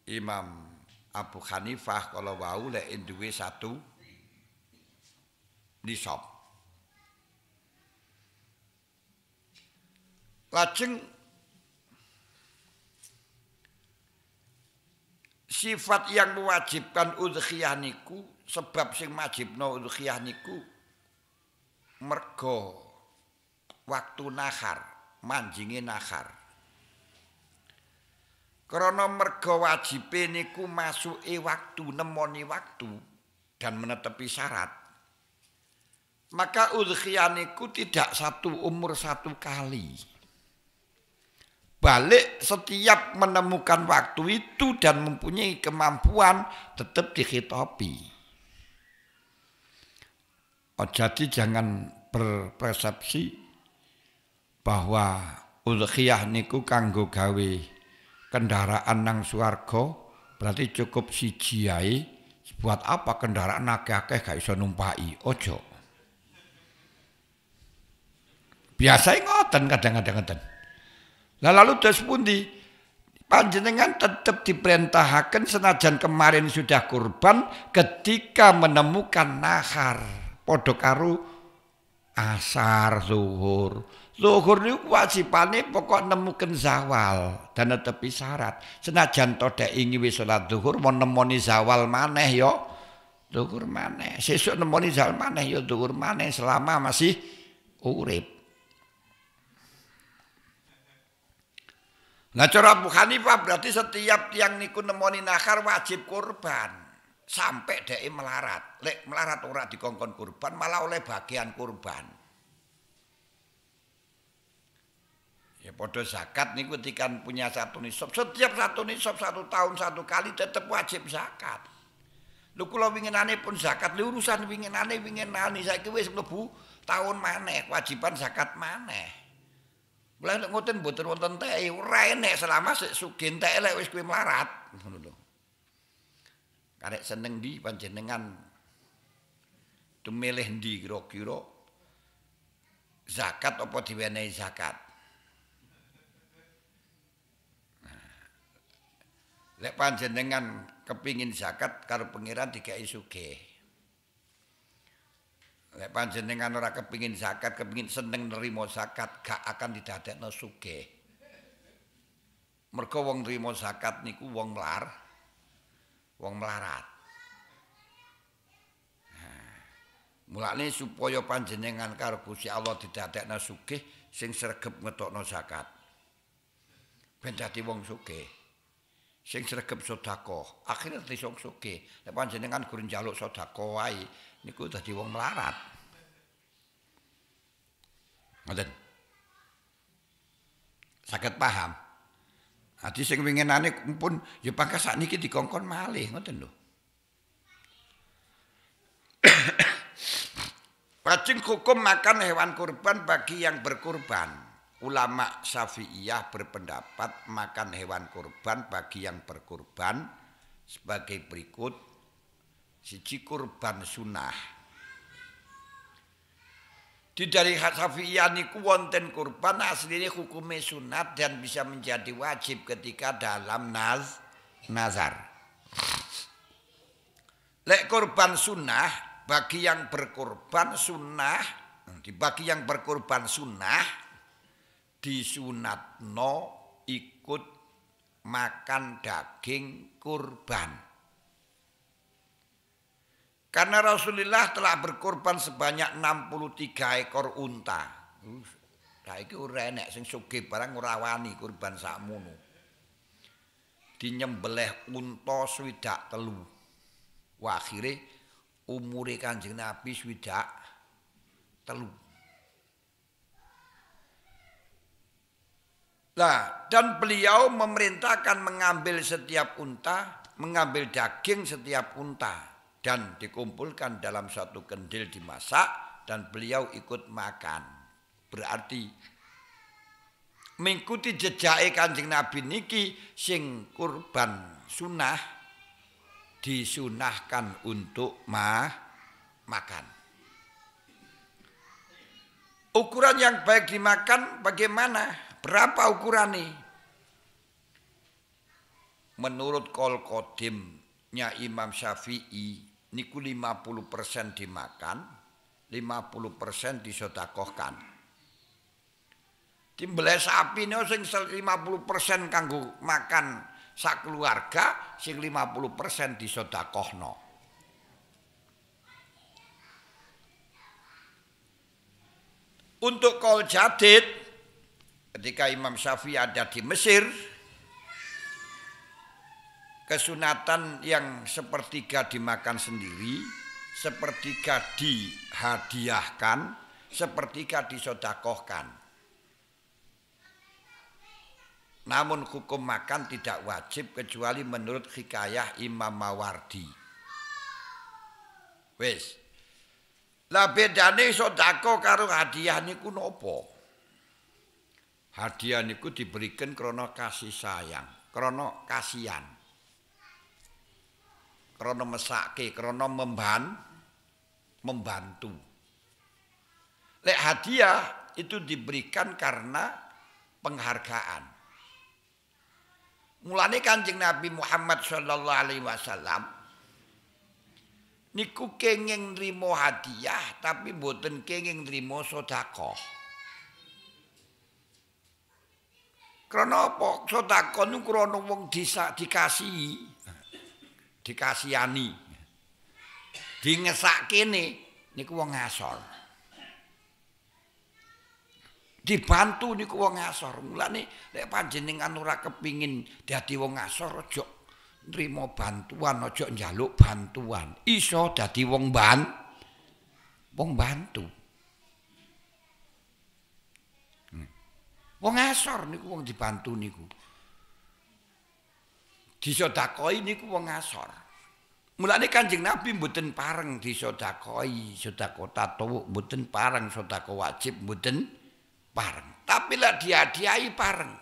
Imam Abu Hanifah kalau wau lek induwe satu nisab. Lajeng sifat yang mewajibkan udhiyah niku sebab sing wajibno udhiyah niku mergo waktu nahar, manjinge nahar. Karena mergo wajibe niku masuke waktu, nemoni waktu dan menetepi syarat. Maka udhiyaniku tidak satu umur satu kali. Balik setiap menemukan waktu itu dan mempunyai kemampuan tetap dihitopi. Oh, jadi jangan berpersepsi bahwa udhiyah niku kanggo gawe kendaraan nang suargo berarti cukup si ae buat apa kendaraan akeh-akeh gak iso numpai ojo biasa ngoten kadang-kadang ngoten. Lah lalu terus pundi? Panjenengan tetap diperintahkan senajan kemarin sudah kurban ketika menemukan nahar. podokaru asar zuhur. Zuhur ini wajibane pokok nemukan zawal dan netepi syarat. Senajan to dek ingi wis zuhur mau nemoni zawal maneh yo. Ya? Zuhur maneh. Sesuk nemoni zawal maneh yo ya zuhur maneh selama masih urip. Nah Ngacara Abu Hanifah berarti setiap tiang niku nemoni nakar wajib kurban. Sampai dhek melarat. Lek melarat ora dikongkon kurban malah oleh bagian kurban. Ya podo zakat niku ketika punya satu nisab, setiap satu nisab satu tahun satu kali tetap wajib zakat. lu kalau ingin aneh pun zakat, lu urusan aneh winginane saiki wis mlebu tahun mana kewajiban zakat mana? Lah nek ngoten mboten wonten teke, ora enek selama sik sugih teh lek wis kowe melarat, ngono lho. Karek seneng di panjenengan tumilih ndi kira-kira zakat apa diwenehi zakat. Nah, lek panjenengan kepingin zakat karo pangeran dikai sugih. Lek panjenengan ora kepingin zakat, kepingin seneng nerima zakat, gak akan didadekno sugih. Mergo wong nerima zakat niku wong melar, wong melarat. Mulane supaya panjenengan karo Gusti Allah didadekno sugih sing sregep ngetokno zakat. Ben dadi wong sugih. Sing sregep sedekah, akhire dadi wong sugih. Lek panjenengan gur njaluk sedekah wae, niku dadi wong melarat. Ngoten. Sakit paham. Ati sing winginane pun ya pangkas sakniki dikongkon malih ngoten lho. Rajin [coughs] hukum makan hewan kurban bagi yang berkurban. Ulama Syafi'iyah berpendapat makan hewan kurban bagi yang berkurban sebagai berikut siji kurban sunnah di dari Syafi'iyah niku wonten kurban aslinya hukumnya sunat dan bisa menjadi wajib ketika dalam naz nazar. Lek kurban sunnah bagi yang berkurban sunnah di bagi yang berkorban sunnah no ikut makan daging kurban. Karena Rasulullah telah berkorban sebanyak 63 ekor unta. nah itu enek sing sugih barang ora korban kurban sakmono. Dinyembelih unta swidak telu. Wah akhire umure Kanjeng Nabi swidak telu. Nah, dan beliau memerintahkan mengambil setiap unta, mengambil daging setiap unta dan dikumpulkan dalam satu kendil dimasak dan beliau ikut makan. Berarti mengikuti jejak Kanjeng Nabi niki sing kurban sunnah disunahkan untuk ma makan. Ukuran yang baik dimakan bagaimana? Berapa ukuran nih? Menurut Kol Kodimnya Imam Syafi'i niku 50% dimakan, 50% disodakohkan. Timbel sapi niku sing 50% kanggo makan sak keluarga, sing 50% disodakohno. Untuk kol jadid ketika Imam Syafi'i ada di Mesir, kesunatan yang sepertiga dimakan sendiri, sepertiga dihadiahkan, sepertiga disodakohkan. Namun hukum makan tidak wajib kecuali menurut hikayah Imam Mawardi. Wes, Lah bedane sodako karo hadiah niku nopo? Hadiah niku diberikan krono kasih sayang, krono kasihan krono mesake krono memban membantu lek hadiah itu diberikan karena penghargaan mulane kanjeng Nabi Muhammad sallallahu alaihi wasallam niku kenging nrimo hadiah tapi boten kenging nrimo sedekah Krono apa? Sedekah niku krono wong dikasihi. di Dingesak kene niku wong ngasor. Dibantu niku wong ngasor. Mulane nek panjenengan ora kepengin dadi wong ngasor Ojo nrimo bantuan ojo njaluk bantuan. Iso dadi wong bantu. wong bantu. Hmm. Wong ngasor niku wong dibantu niku. disodakoi niku wong asor. Mulane Kanjeng Nabi mboten pareng disodakoi, sodako tatuwuk mboten pareng, sodako wajib mboten pareng. Tapi lah dihadiahi pareng.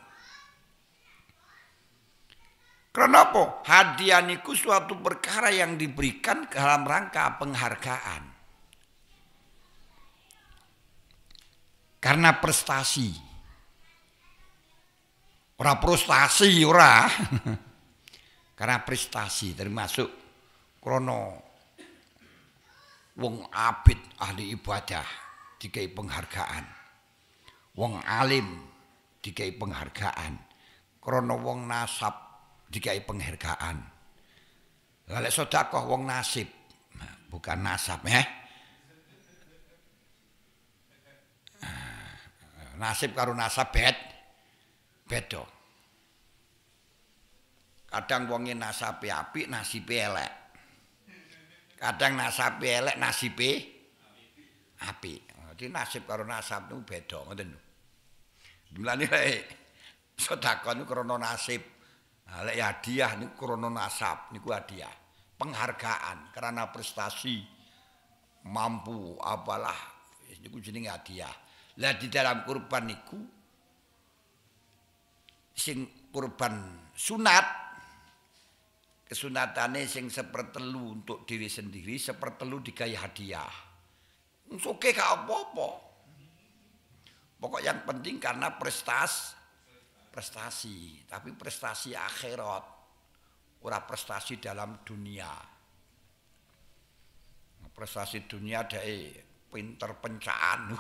Kenapa? apa? Hadiah niku suatu perkara yang diberikan dalam rangka penghargaan. Karena prestasi. Ora prestasi ora. [laughs] karena prestasi termasuk krono wong abid ahli ibadah dikai penghargaan wong alim dikai penghargaan krono wong nasab dikai penghargaan lalek sodakoh wong nasib nah, bukan nasab ya nah, nasib karo nasab bed bedo Kadang wonge nasabe apik, nasibe elek. Kadang nasabe elek, nasibe apik. Dadi oh, nasib karo nasab niku beda, ngoten lho. Dimlane lek sedekah niku krana nasib. Ha lek hadiah niku krana nasab, niku hadiah. Penghargaan karena prestasi mampu apalah niku jenenge hadiah. Lah di dalam kurban niku sing kurban sunat kesunatane sing sepertelu untuk diri sendiri, sepertelu digaya hadiah. Oke gak apa-apa. Pokok yang penting karena prestas prestasi, tapi prestasi akhirat. Ora prestasi dalam dunia. Prestasi dunia dae pinter pencaan.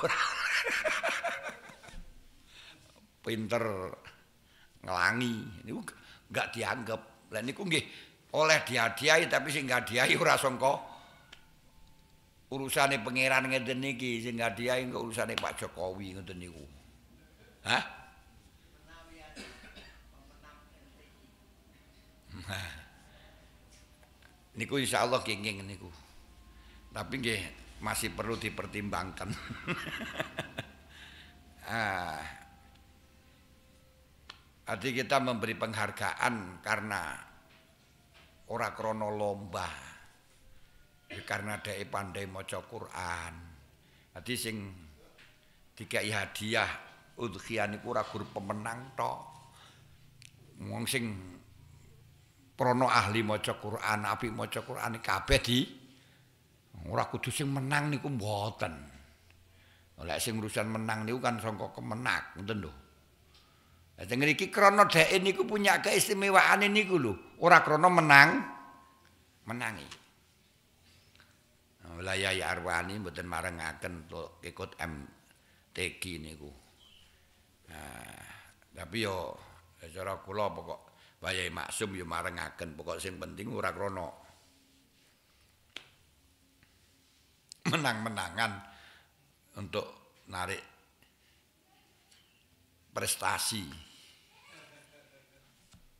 [laughs] pinter ngelangi ini gak dianggap. Lah niku nggih oleh diadiahi tapi sing gak diadiahi ora sangka urusane pangeran ngeten iki sing gak diadiahi urusane Pak Jokowi ngeten niku. Hah? niku insyaallah kenging niku. Tapi nggih masih perlu dipertimbangkan. [laughs] ah. Adik kita memberi penghargaan karena ora krana lomba. Ya karena dheke pandai maca Quran. Dadi sing dikai hadiah udhiyah niku ora guru pemenang to. Wong sing prana ahli maca Quran, apik maca Quran kabeh di ora kudu sing menang niku mboten. Lek sing urusan menang niku kan sangka kemenak, ngoten lho. Dateng ngeriki krono dae niku punya keistimewaan ini ku lho. Ora krono menang, menangi. Wilayah Yarwani buatan marang ngaken untuk ikut MTG ini ku. Nah, tapi yo, secara kulo pokok bayai maksum yo marang ngaken. Pokok sing penting ora krono. Menang-menangan untuk narik prestasi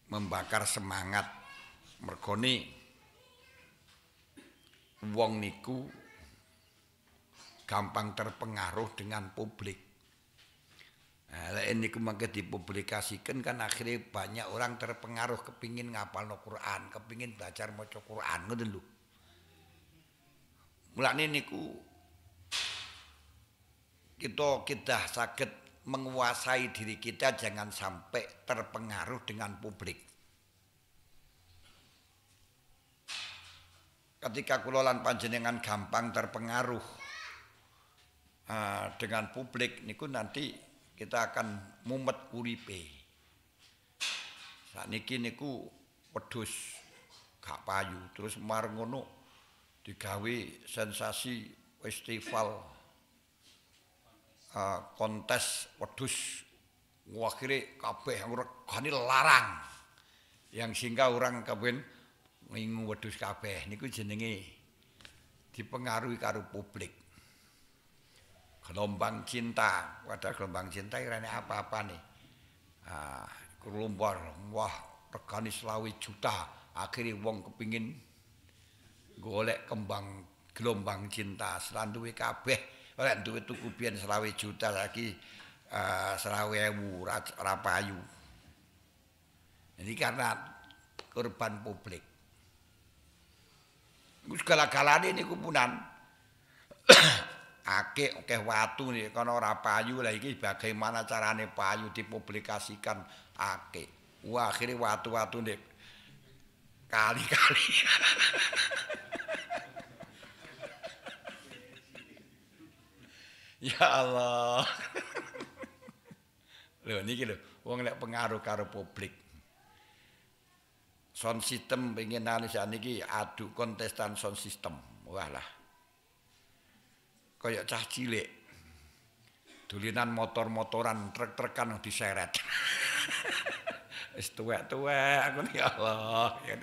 membakar semangat mergone wong niku gampang terpengaruh dengan publik Nah, niku mangke dipublikasikan kan akhirnya banyak orang terpengaruh kepingin ngapal no Quran, kepingin belajar mau Quran ngoten Mulai ini niku kita kita sakit menguasai diri kita jangan sampai terpengaruh dengan publik. Ketika kulolan panjenengan gampang terpengaruh uh, dengan publik, niku nanti kita akan mumet uripe. Saat niki niku wedus gak payu, terus mar ngono digawe sensasi festival kontes wedhus ngakhiri kabeh regane larang yang singgah orang kawin ngingu wedhus kabeh niku jenenge dipengaruhi karo publik gelombang cinta pada gelombang cinta irane apa-apa nih ah kelumbar wah regane selawi juta akhirnya wong kepingin golek kembang gelombang cinta selanduwe kabeh ora duwe tuku pian 20 juta lagi, uh, eh, 20.000 payu. Ini karena korban publik. Gus kala-kalane niku punan. [clears throat] Akeh okeh, watu niku kana ora payu lah iki bagaimana carane payu dipublikasikan akeh. Wah, akhire watu-watu niku kali-kali. [laughs] Ya Allah. [laughs] lho niki lho, wong lek pengaruh karo publik. Sound system pengen analisa niki adu kontestan sound system. Wah lah. koyok cah cilik. Dulinan motor-motoran, trek-trekan diseret. [laughs] Wis tuwek-tuwek aku ya Allah. Ya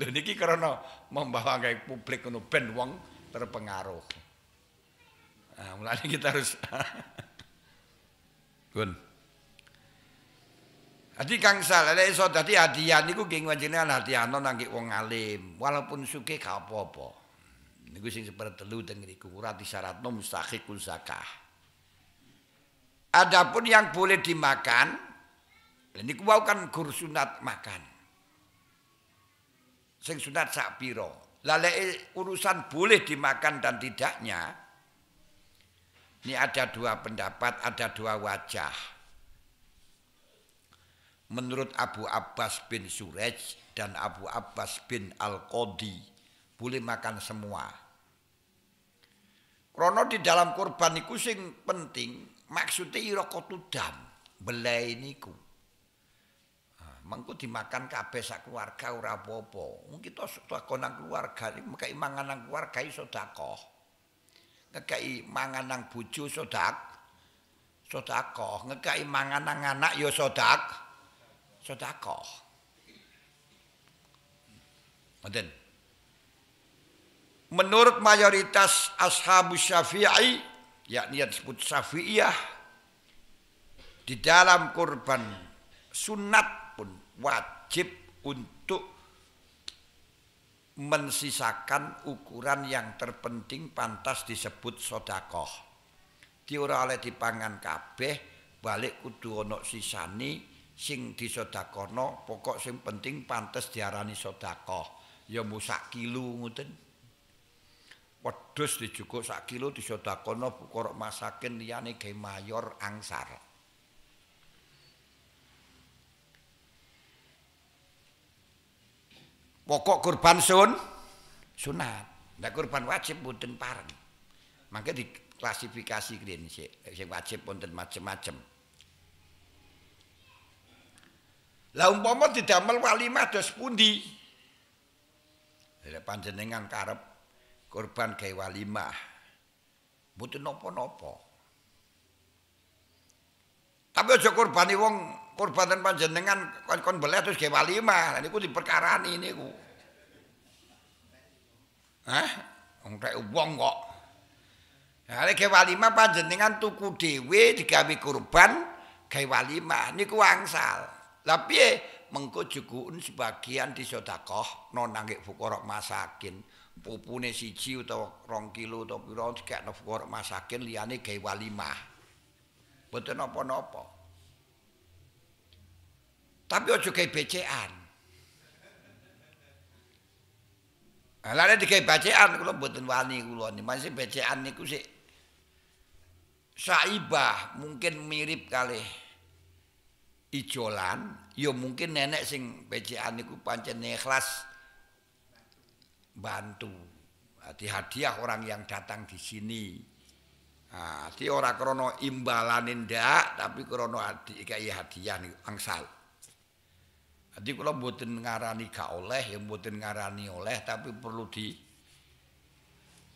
lho niki karena membawa publik ngono ben wong terpengaruh. Nah, mulanya kita harus [laughs] Gun. Jadi kang sal, iso tadi hadiah niku nggih wancine ano nang wong alim, walaupun suke kau popo. Niku sing telu dengan niku ora disyaratno kun zakah. Adapun yang boleh dimakan, ini wau kan gur sunat makan. Sing sunat sapiro. piro. urusan boleh dimakan dan tidaknya, ini ada dua pendapat, ada dua wajah. Menurut Abu Abbas bin Surej dan Abu Abbas bin Al-Qadi boleh makan semua. Krono di dalam kurban niku sing penting maksudnya irokotu iya dam belai niku. Ah, mengku dimakan kabeh sak keluarga ora apa-apa. Wong kita sedekah keluarga, mekek manganan keluarga iso dakoh ngekei mangan nang bucu sodak sodakoh ngekei mangan nang anak yo ya sodak sodakoh Maden. menurut mayoritas ashabus syafi'i yakni yang disebut syafi'iyah di dalam kurban sunat pun wajib untuk mensisakan ukuran yang terpenting pantas disebut sodakoh. Tiura oleh dipangan kabeh, balik kudu ono sisani, sing disodakono, pokok sing penting pantas diarani sodakoh. Ya musak kilo ngutin. Wadus dijukuk sak kilo disodakono, pokok masakin liane gay mayor angsar. pokok kurban sun sunat ndak kurban wajib mboten pareng mangke diklasifikasi kene sing wajib wonten macem-macem la umpama didamel walimah dos pundi lha panjenengan karep kurban gawe walimah mboten napa-napa tapi aja kurbane wong kurbanan panjenengan kon kon beleh terus gawe walimah. Lah niku diperkarani ku Hah? Wong rek wong kok. Nah, lek gawe walimah panjenengan tuku dhewe digawe kurban gawe walimah niku angsal. Lah piye? Mengko jukuun sebagian disodakoh non nangge fuqara masakin. Pupune siji utawa rong kilo utawa pira dikekno fuqara masakin liyane gawe walimah. Boten napa-napa. Tapi ojo kayak becean. Lare dikai becean kalau mboten wani kula nih, Masih becean nih sik saibah mungkin mirip kali ijolan Yo ya mungkin nenek sing becean nih pancen ikhlas bantu. Hati hadiah orang yang datang di sini. Nah, ora krana imbalan ndak, tapi krana hadiah hadiah nih, angsal. Jadi kalau buatin ngarani gak oleh, ya buatin ngarani oleh, tapi perlu di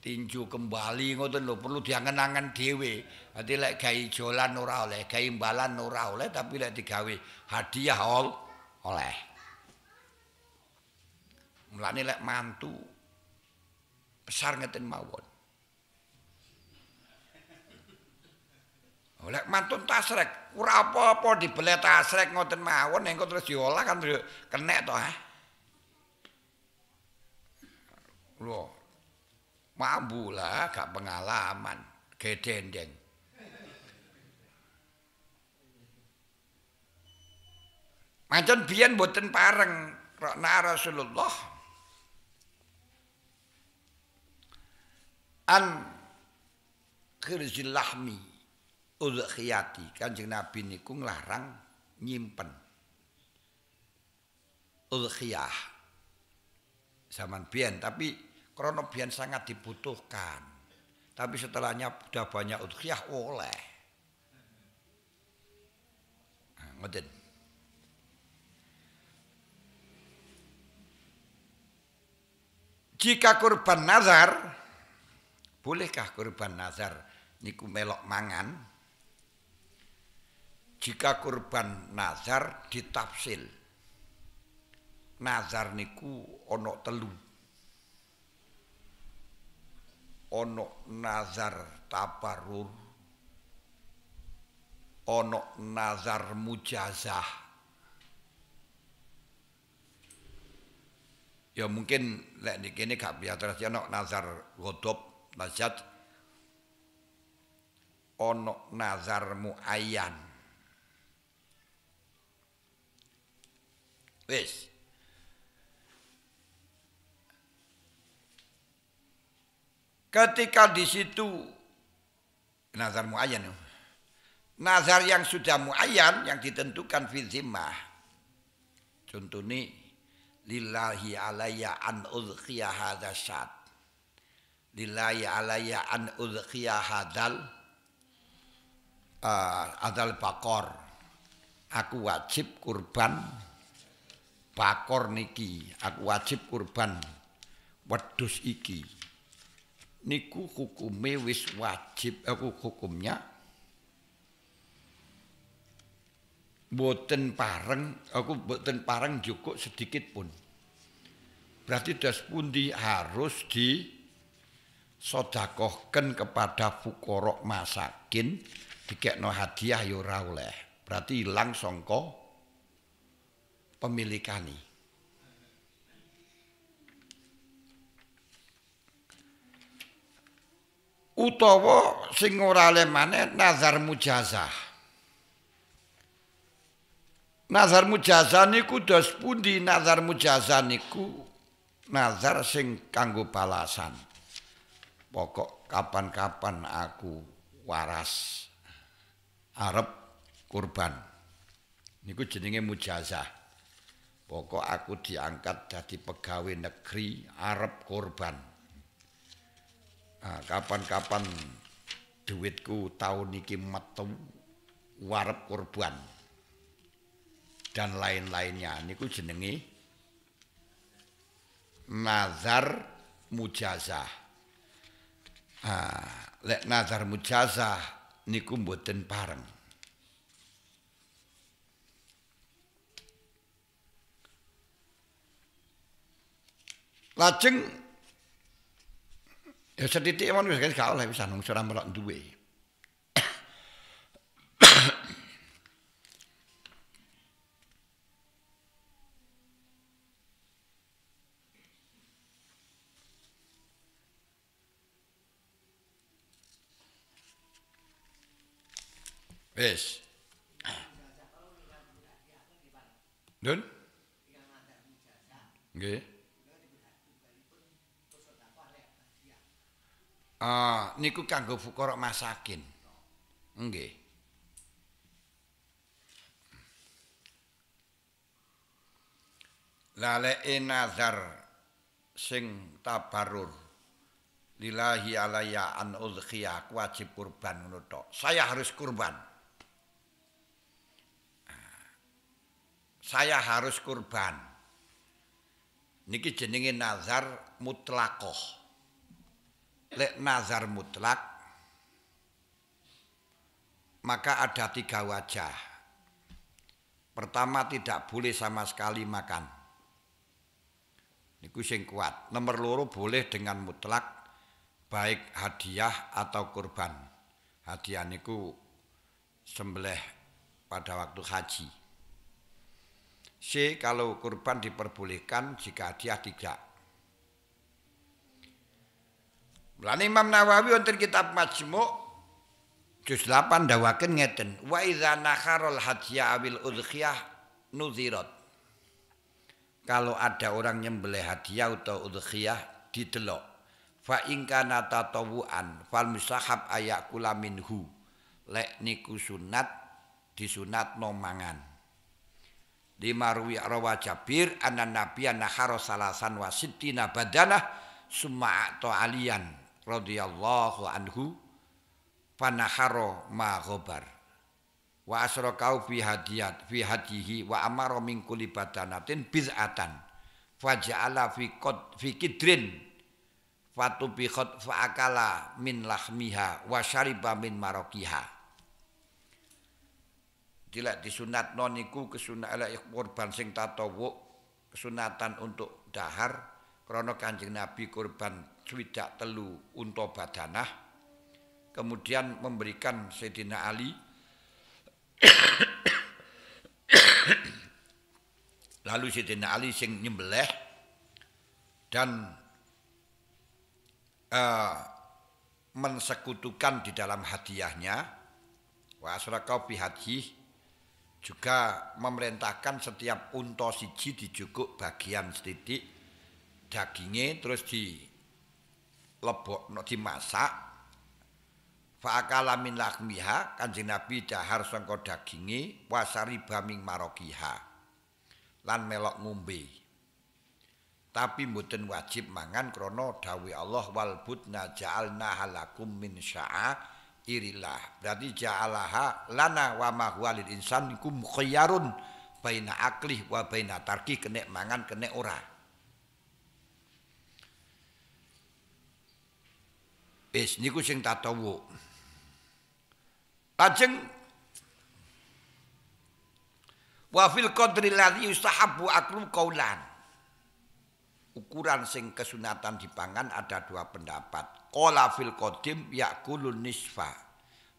tinju kembali ngoten lho perlu diangen-angen dhewe. Dadi lek gawe jolan ora oleh, gawe imbalan ora oleh, tapi lek digawe hadiah oleh. Mulane lek mantu besar ngeten mawon. Oleh mantun tasrek, ora apa-apa dibelet tasrek ngoten mawon engko terus diolah kan terus to toh Lho. Mambu lah gak pengalaman, gedendeng. Mancen biyen boten pareng rokna Rasulullah. An khirzil lahmi udhiyati kanjeng nabi niku nglarang nyimpen udhiyah zaman bian tapi krono bian sangat dibutuhkan tapi setelahnya sudah banyak udhiyah oleh nah, ngoten Jika kurban nazar, bolehkah kurban nazar niku melok mangan? jika kurban nazar ditafsil. Nazar niku onok telu. Onok nazar taparur, Onok nazar mujazah. Ya mungkin lek niki ini gak biasa terus onok nazar godop nazat onok nazar muayyan Wis. Ketika di situ nazar muayyan nazar yang sudah muayyan yang ditentukan fi zimmah contoh ini, lillahi alayya an udhiya hadza lillahi alayya an udhiya hadzal uh, ah, adal bakor aku wajib kurban bakor niki aku wajib kurban wedus iki niku hukume wis wajib aku hukumnya boten pareng aku boten pareng cukup sedikit pun berarti das pundi harus di sodakohkan kepada fukorok masakin dikekno hadiah yo ya oleh berarti hilang songko pemilikani. Utawa sing ora le maneh nazar mujazah. Nazar mujazah niku dos pundi nazar mujazah niku nazar sing kanggo balasan. Pokok kapan-kapan aku waras arep kurban. Niku jenenge mujazah. Pokok aku diangkat jadi pegawai negeri Arab korban. Nah, kapan-kapan duitku tahun iki metu warap korban dan lain-lainnya ini ku jenengi nazar mujazah ah lek nazar mujazah niku mboten bareng Lajeng ya setitik mon wis gak oleh bisa nang sura merok duwe. Wis. Nun? Nggih. Ah, niku kanggo fuqara masakin. Nggih. Lale nazar sing tabarur lillahi alayya an udkhiyah wajib kurban ngono Saya harus kurban. Saya harus kurban. Niki jenenge nazar mutlakoh lek nazar mutlak maka ada tiga wajah. Pertama tidak boleh sama sekali makan. Niku sing kuat. Nomor loro boleh dengan mutlak baik hadiah atau kurban. Hadiah niku sembelih pada waktu haji. C kalau kurban diperbolehkan jika hadiah tidak. Lan Imam Nawawi wonten kitab Majmu' juz 8 dawaken ngeten wa idza nakharul hajja awil udhiyah nuzirat kalau ada orang nyembelih hadiah atau udhiyah didelok fa ingkana tatawuan fal ayak ayakula minhu lek niku sunat disunat no mangan Di marwi rawa jabir anan nabiya nakharo salasan wasitina badanah summa alian radhiyallahu anhu panaharo ma ghabar wa kau fi hadiyat fi hadihi wa amara min kulli batanatin bid'atan faja'ala fi qad fi kidrin fatubikhat faakala min lahmiha wa syariba min marqiha Dilak disunat noniku kesunat ikhwan sing tatawu kesunatan untuk dahar Krono kanjeng Nabi kurban swidak telu untuk badanah. Kemudian memberikan Sayyidina Ali [coughs] Lalu Sayyidina Ali sing nyembelih dan uh, mensekutukan di dalam hadiahnya wa asrakau bihaji juga memerintahkan setiap unto siji dijukuk bagian setitik dagingnya terus di lebok no dimasak faakala min lakmiha kanjeng nabi dahar sangka dagingnya wasari baming marokiha lan melok ngombe tapi mboten wajib mangan krono dawi Allah wal budna ja'alna halakum min sya'a irillah berarti ja'alaha lana wa ma insan kum khayarun baina aklih wa baina tarkih kenek mangan kene ora Wis niku sing tatawu. Lajeng wa fil qadri ladzi aklu qaulan. Ukuran sing kesunatan dipangan ada dua pendapat. Qala fil qadim ya'kulun nisfa.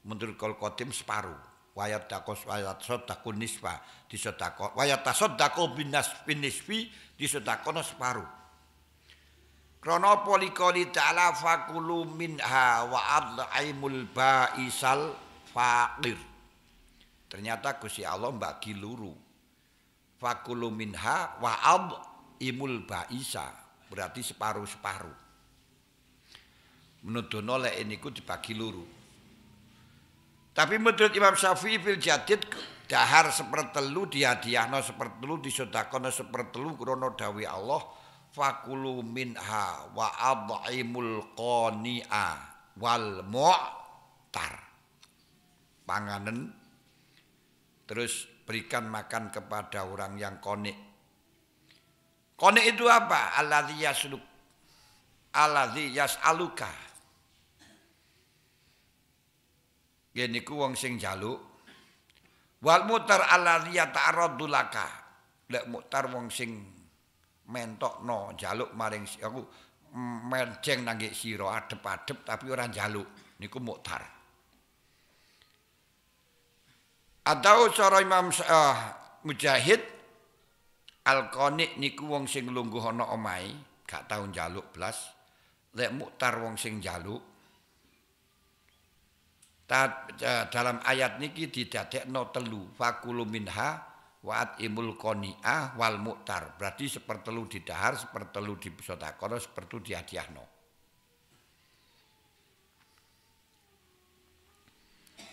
Menurut kol qadim separuh. wayat takos wayat sodakun nisfa disodako wayat tasodako binas binisfi Disotakono separuh Krana polikoli ta'ala fakulu minha wa ad'aimul ba'isal faqir. Ternyata Gusti Allah bagi luru. Fakulu minha wa ad'imul ba'isa. Berarti separuh-separuh. Menudono lek ku dibagi luru. Tapi menurut Imam Syafi'i fil jadid dahar sepertelu dihadiahno sepertelu disodakono sepertelu krono dawi Allah fakulu minha wa ad'imul qani'a wal mu'tar panganen terus berikan makan kepada orang yang konik konik itu apa alladzi yasluk alladzi yas'aluka Gini ku wong sing jaluk wal mutar alladzi yata'arradu laka lek mutar wong sing Mentok no jaluk maring aku menceng nangge sira adep-adep tapi orang jaluk niku muktar atau cara Imam uh, Mujahid al niku wong sing lungguh ana omahe gak tau njaluk blas lek muktar wong sing njaluk eh, dalam ayat niki didadekno telu fakulu minha Waat imul koni'ah wal mu'tar. Berarti sepertelu didahar, sepertelu disodakono, sepertelu dihadiahno.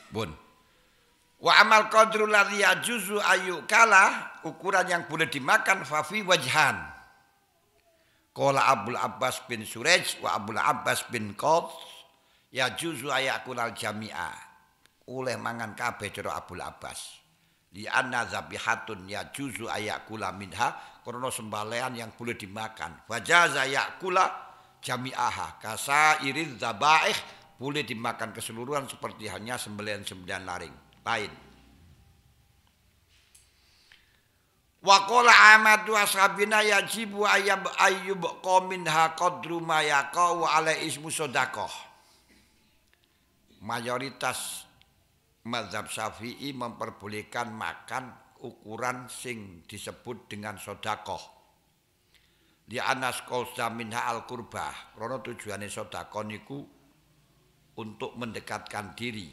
Bun. Wa amal qadru ladzi juzu ayu kalah ukuran yang boleh dimakan fafi wajhan. Kola Abdul Abbas bin Surej wa Abdul Abbas bin ya juzu ayakunal jami'a. Oleh mangan kabeh cara Abdul Abbas li anna zabihatun ya juzu ayakula minha karena sembalean yang boleh dimakan wajaza yakula jami'aha kasa irid zabaih boleh dimakan keseluruhan seperti hanya sembelian sembelian laring lain Wakola amatu ashabina cibu ayab ayub komin hakodru wa ale ismu sodakoh. Mayoritas mazhab Syafi'i memperbolehkan makan ukuran sing disebut dengan sodakoh. Di anas kolsa minha al kurbah, krono tujuannya sodakoh niku untuk mendekatkan diri.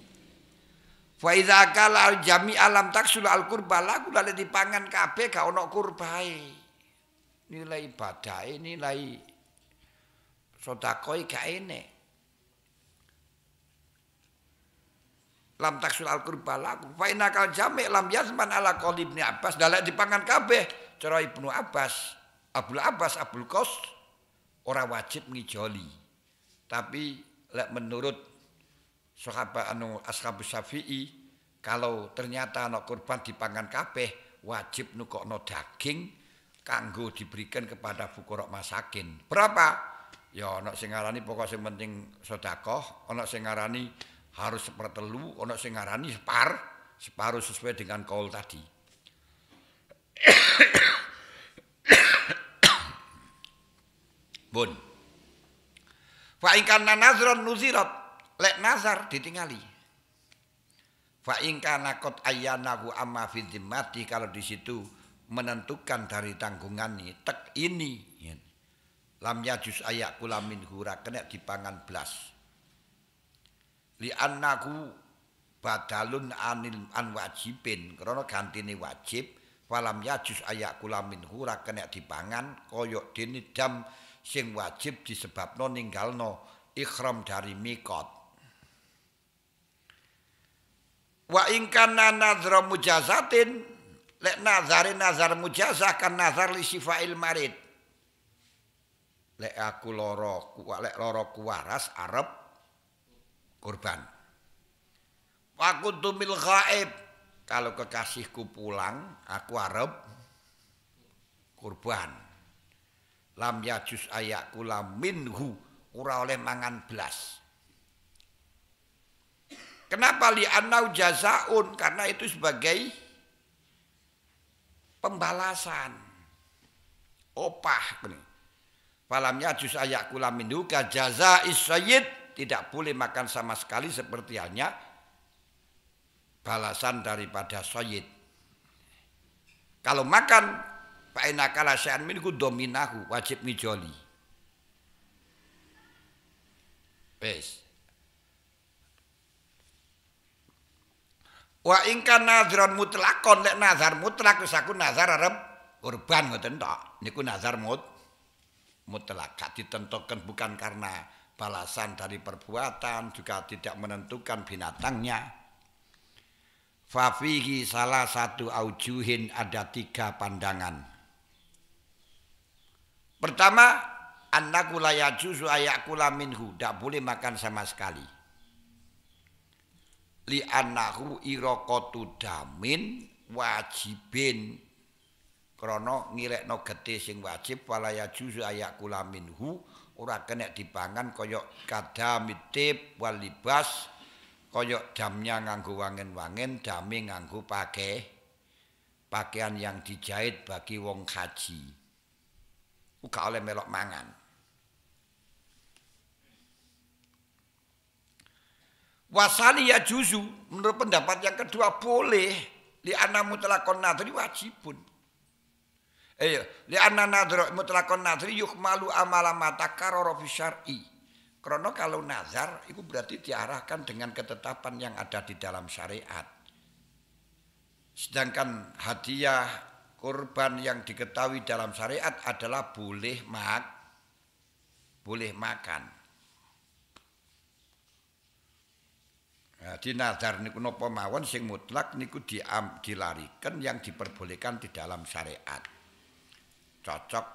Faidha kala jami alam tak taksul al kurbah lagu di dipangan kabe gak ono kurbai. Nilai badai, nilai sodakoi gak enek. lam taksul al kurba laku fa inakal jami' lam yasman ala qauli ibni abbas dalek dipangan kabeh cara ibnu abbas abul abbas abul qas ora wajib ngijoli tapi lek menurut sahabat anu ashabu syafi'i kalau ternyata anak kurban dipangan kabeh wajib nukokno daging kanggo diberikan kepada fukorok masakin berapa ya anak sing ngarani pokok sing penting sedekah anak sing ngarani harus sepertelu lu sing ngarani separ separuh sesuai dengan kaul tadi bun fa ingkana nazron nuzirat lek nazar ditingali fa ingkana kot ayyanahu amma fi zimmati kalau di situ menentukan dari tanggungan ini tek ini lam yajus ayak kulamin hura kena dipangan belas li annaku badalun anil an wajibin krana gantine wajib falam yajus ayak kula minhu ra kena dipangan kaya dene dam sing wajib disebabno ninggalno ihram dari mikot wa ing kana nadhra mujazatin lek nazare nazar mujazah kan nazar li sifail marid lek aku lara lek lara kuaras arep korban. mil gaib. Kalau kekasihku pulang, aku Arab. Kurban. Lam yajus ayakku kula minhu. Ura oleh mangan belas. Kenapa li li'anau jazaun? Karena itu sebagai pembalasan. Opah. Falamnya juz minhu kajaza isyid tidak boleh makan sama sekali seperti hanya balasan daripada soyid. Kalau makan, fa'inakala sya'an minku dominahu, wajib mijoli. Bes. Wa ingka nazaran mutlakon lek nazar mutlak wis aku nazar arep kurban ngoten ini Niku nazar mut mutlak gak ditentukan bukan karena balasan dari perbuatan juga tidak menentukan binatangnya. Fafihi salah satu aujuhin ada tiga pandangan. Pertama, anakku layak juzu ayakku minhu, tidak boleh makan sama sekali. Li anakku irokotu damin wajibin ngirek no getih sing wajib wala yajuzu ayakula minhu ora kena dipangan kaya kadamitip walibas kaya jamnya nganggo wangen-wangen dame nganggo pake pakaian yang dijahit bagi wong haji uga oleh melok mangan wasani ya juzu menurut pendapat yang kedua boleh li anamu telakon nadri wajibun Eh, li anna mutlakon mutlakon nadhri malu amala mata karoro fi syar'i. Karena kalau nazar itu berarti diarahkan dengan ketetapan yang ada di dalam syariat. Sedangkan hadiah kurban yang diketahui dalam syariat adalah boleh mak boleh makan. Nah, di nazar niku nopo mawon sing mutlak niku diam dilarikan yang diperbolehkan di dalam syariat cocok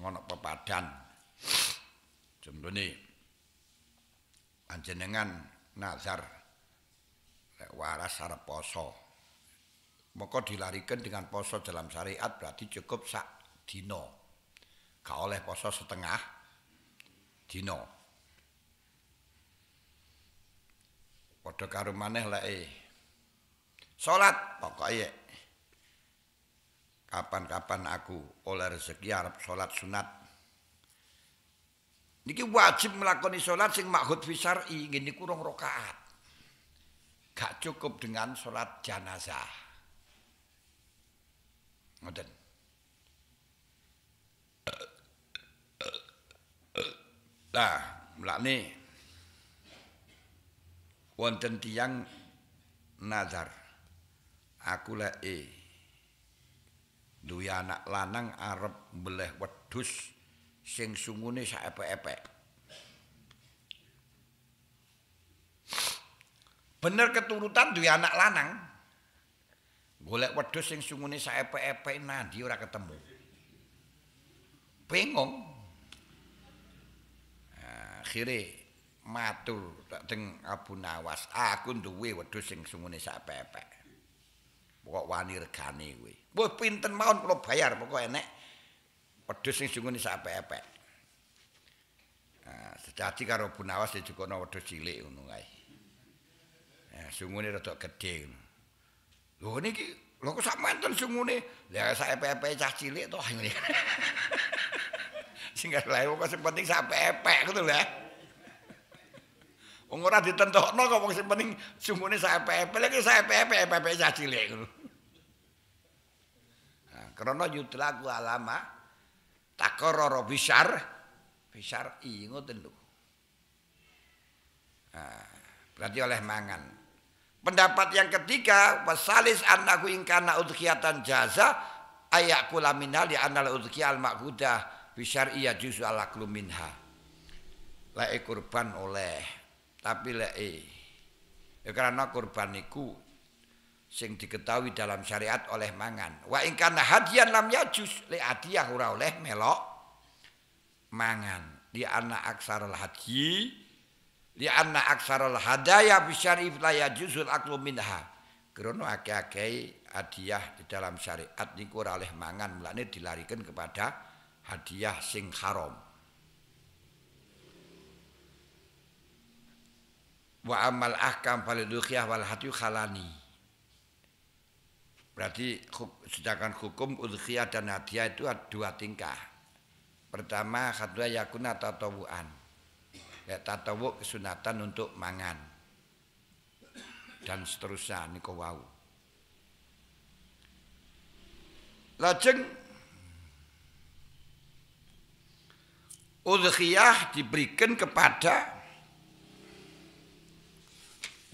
ngono pepadan nih panjenengan nazar lek waras arep poso moko dilarikan dengan poso dalam syariat berarti cukup sak dino gak oleh poso setengah dino padha karo maneh lek e. salat pokoke kapan-kapan aku oleh rezeki Arab sholat sunat. Niki wajib melakoni sholat sing makhud fisari ingin dikurung rokaat. Gak cukup dengan sholat jenazah. Ngoten. Nah, melani. wonten tiyang nazar. Aku E. eh Dwi anak lanang arep mbleh wedhus sing sungune sak epek-epek. keturutan dwi anak lanang. Golek wedhus sing sungune sak epek-epek nandi ora ketemu. Bingung. Akhire matur teng abunawas, Nawas, aku duwe wedhus sing sungune sak epek kok wani regane kowe. Wes pinten mawon kula bayar pokok enak, Wedhus sing sungguh sak pepek. Nah, sejati karo Bu Nawas dicukono wedhus cilik ngono kae. Ya, nah, sungune rada gedhe. Lho niki, lho kok sak menten sungune. Lah sak pepek cah cilik to ngene. [laughs] sing gak lha kok sing penting sak pepek ngono lho. Eh. Wong ora ditentokno kok wong sing penting sumune sak epe lek lagi sak epe-epe epe cah cilik ngono. Nah, krana yutlaku alama takororo bisar bisar i ngoten lho. Nah, berarti oleh mangan. Pendapat yang ketiga wasalis annahu in kana udhiyatan jaza ayakula minha ya li annal udhiyal maqudah bisyar iya juzu ala minha. Lae kurban oleh tapi e ya karena kurban iku sing diketahui dalam syariat oleh mangan. Wa ing kana hadiyan lam yajus li hadiah ora oleh melok mangan. di anna aksaral hadyi li anna aksaral hadaya bi syarif la yajuzul aklu minha. Krono akeh-akeh hadiah di dalam syariat niku ora oleh mangan, mulane dilarikan kepada hadiah sing haram. Wa amal ahkam falidukhiyah wal hatiu khalani. Berarti sedangkan hukum udhiyah dan hadiah itu ada dua tingkah. Pertama khadwa yakuna tatawuan. Ya tatawu kesunatan untuk mangan. Dan seterusnya nikowau Lajeng udhiyah diberikan kepada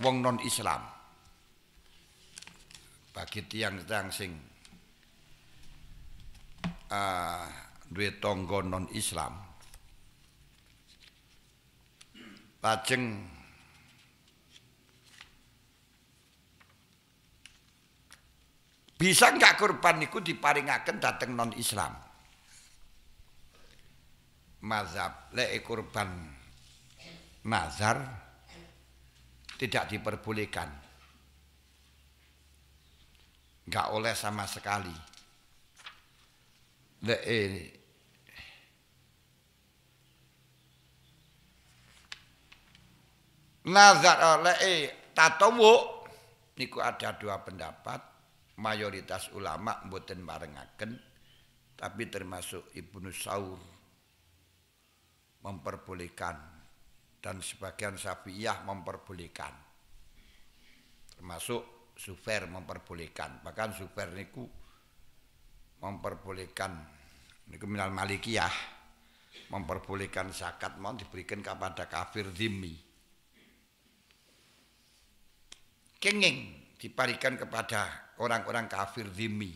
wong non Islam. Bagi tiang-tiang sing uh, duwe tonggo non Islam, pajeng bisa nggak kurban itu diparingaken dateng non Islam. Mazhab lek kurban Mazhar tidak diperbolehkan. Enggak oleh sama sekali. Le eh, Nazar oleh oh, tatawu niku ada dua pendapat mayoritas ulama mboten marengaken tapi termasuk Ibnu Saur memperbolehkan dan sebagian Syafi'iyah memperbolehkan. Termasuk suver memperbolehkan. Bahkan suver niku memperbolehkan niku minal Malikiyah memperbolehkan zakat mau diberikan kepada kafir dimi, Kenging diparikan kepada orang-orang kafir zimmi.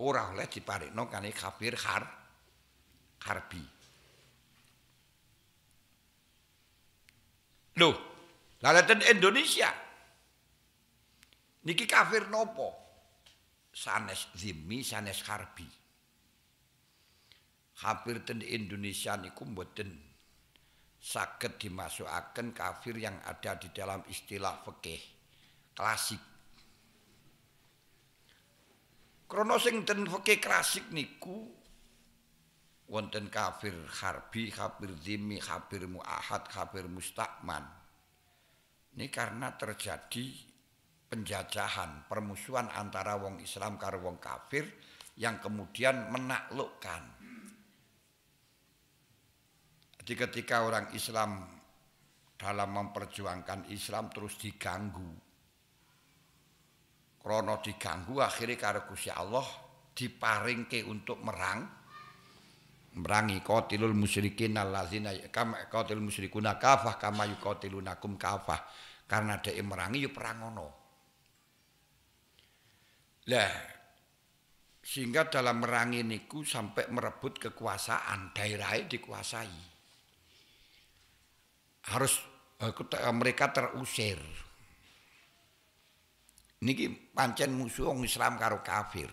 orang oleh diparikno nongkani kafir har harbi. Loh, lalatan Indonesia. Niki kafir nopo. Sanes zimmi, sanes harbi. Kafir ten Indonesia niku mboten saged dimasukaken kafir yang ada di dalam istilah fikih klasik. Krono sing ten fikih klasik niku wonten kafir harbi, kafir zimmi, kafir muahad, kafir mustakman. Ini karena terjadi penjajahan, permusuhan antara wong Islam karo wong kafir yang kemudian menaklukkan. Jadi ketika orang Islam dalam memperjuangkan Islam terus diganggu. Krono diganggu akhirnya karena Gusti Allah diparingke untuk merang merangi qatilul musyrikin allazina ya, kama qatilul musyrikuna kafah kama yuqatilunakum kafah karena dhek merangi yuk ya perang lah sehingga dalam merangi niku sampai merebut kekuasaan daerah dikuasai harus mereka terusir niki pancen musuh Islam karo kafir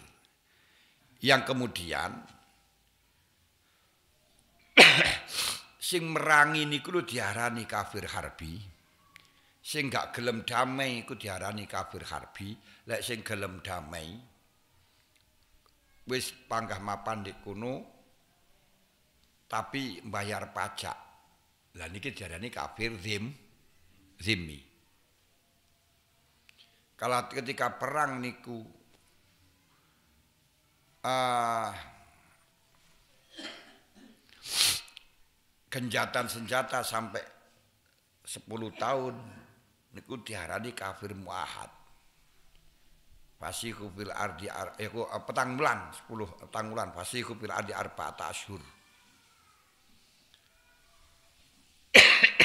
yang kemudian [coughs] sing merangi niku lho diarani kafir harbi. Sing gak gelem damai ku diarani kafir harbi, lek sing gelem damai wis panggah mapan di kuno tapi bayar pajak. Lah niki diarani kafir zim zimmi. Kalau ketika perang niku ah uh, genjatan senjata sampai 10 tahun niku diharani kafir muahad. pasti fil ardi ar, eh, petang bulan 10 petang bulan fasiku fil ardi arba atasur. [coughs]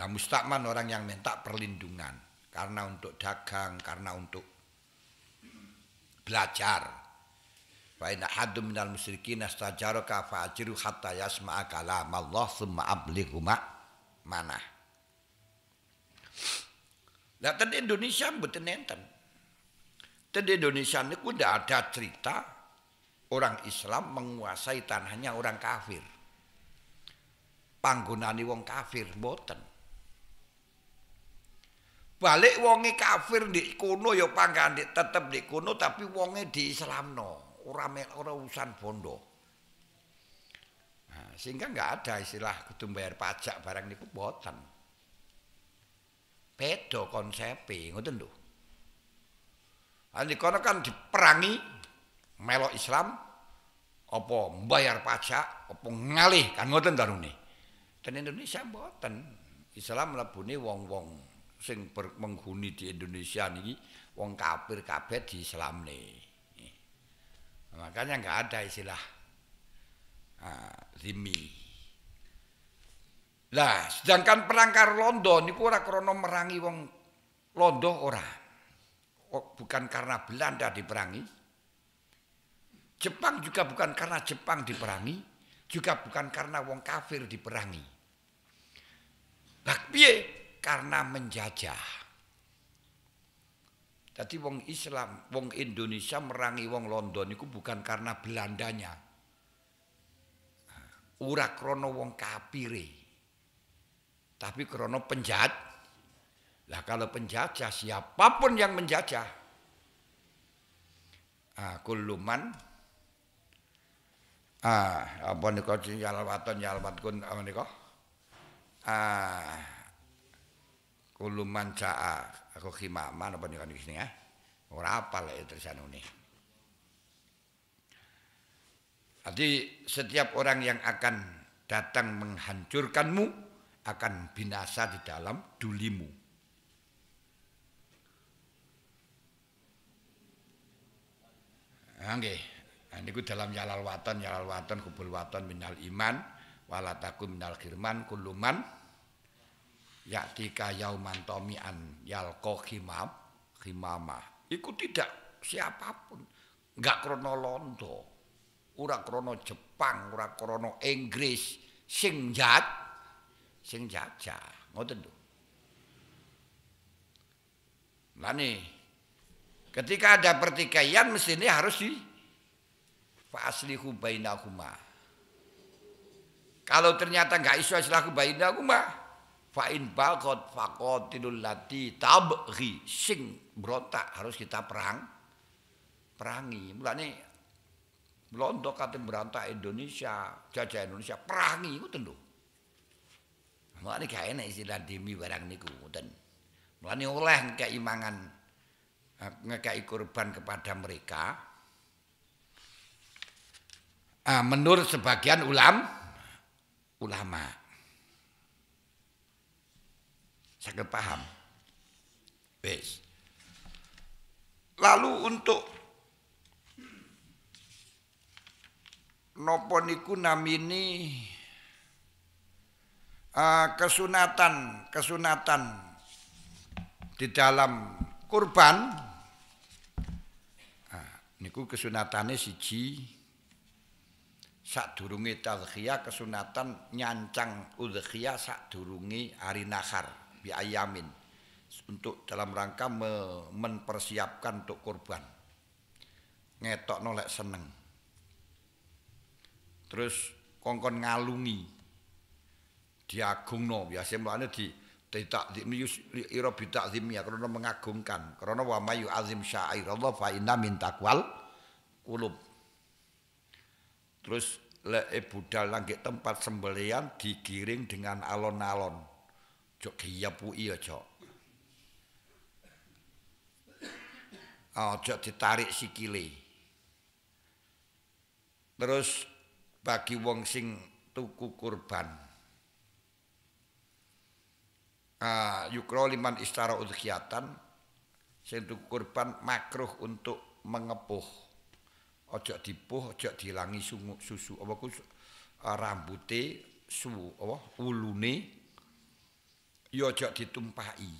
Nah, mustakman orang yang minta perlindungan karena untuk dagang, karena untuk belajar. Fa in ahadum minal musyrikin astajaraka fa'ajiru hatta yasma'a kalam Allah summa ablighu mana. Lah ten Indonesia mboten enten. Ten Indonesia niku ndak ada cerita orang Islam menguasai tanahnya orang kafir. Panggonane wong kafir mboten. Balik wonge kafir di kono ya panggan tetep di kono tapi wonge no ora ora urusan bondo. Nah, sehingga nggak ada istilah kudu bayar pajak barang niku boten. Beda konsepe ngoten lho. Andi kono kan diperangi melok Islam apa bayar pajak apa ngalih kan ngoten tarune. Dan Indonesia boten. Islam mlebune wong-wong sing menghuni di Indonesia niki wong kafir kabeh nih makanya nggak ada istilah uh, ah, zimmi lah sedangkan perangkar Londo itu ora krono merangi wong Londo ora oh, bukan karena Belanda diperangi Jepang juga bukan karena Jepang diperangi juga bukan karena wong kafir diperangi bakpie karena menjajah jadi wong Islam, wong Indonesia merangi wong London itu bukan karena Belandanya. Ura nah, krono wong kapire. Tapi krono penjahat. Lah kalau penjajah siapapun yang menjajah. Ah, kuluman ah apa nika yalwaton yalwatkun apa nika ah Kuluman jaa aku khimaman apa niku kan sini ya. Ora apal ya tersanune. Jadi setiap orang yang akan datang menghancurkanmu akan binasa di dalam dulimu. Angge, ah, Okay. Ah, ku dalam yalal waton, yalal waton, kubul waton minal iman, walataku minal kirman, kuluman Ya, Yatika yauman tomian yalko khimam himama ikut tidak siapapun. nggak krono londo. Ora krono Jepang, ora krono Inggris. Sing jat, sing jajah. Ngoten lho. ketika ada pertikaian mesti ini harus di faslihu bainahuma. Kalau ternyata nggak iso aku bainahuma, Fa'in bagot fakotilul lati tabghi sing berontak harus kita perang perangi. Mulane blondo kate berontak Indonesia, jajah Indonesia perangi itu lho. Mulane gak enak istilah demi barang niku ngoten. Mulane oleh ngekei mangan ngekei kurban kepada mereka. Ah, menurut sebagian ulam ulama Sakit paham. Wes. Lalu untuk nopo niku namini uh, kesunatan kesunatan di dalam kurban nah, niku kesunatannya siji sak durungi tazkiyah kesunatan nyancang udhiyah sak durungi hari nahar biayamin untuk dalam rangka me mempersiapkan untuk kurban ngetok nolak seneng terus kongkon ngalungi diagungno biasanya mulane di ditakzim ira bitakzim ya karena mengagungkan karena wa mayu azim syair Allah fa inna min kulub terus le e budal langit tempat sembelian digiring dengan alon-alon Cok diyapuki ya, cok ah, Aja ditarik sikile. Terus bagi wong sing tuku kurban. Uh, ah, yukro liman istara udhiyatan sing tuku kurban makruh untuk mengepuh ojo dipuh oco dilangi susu apa ku uh, rambute su apa ulune ya aja ditumpaki.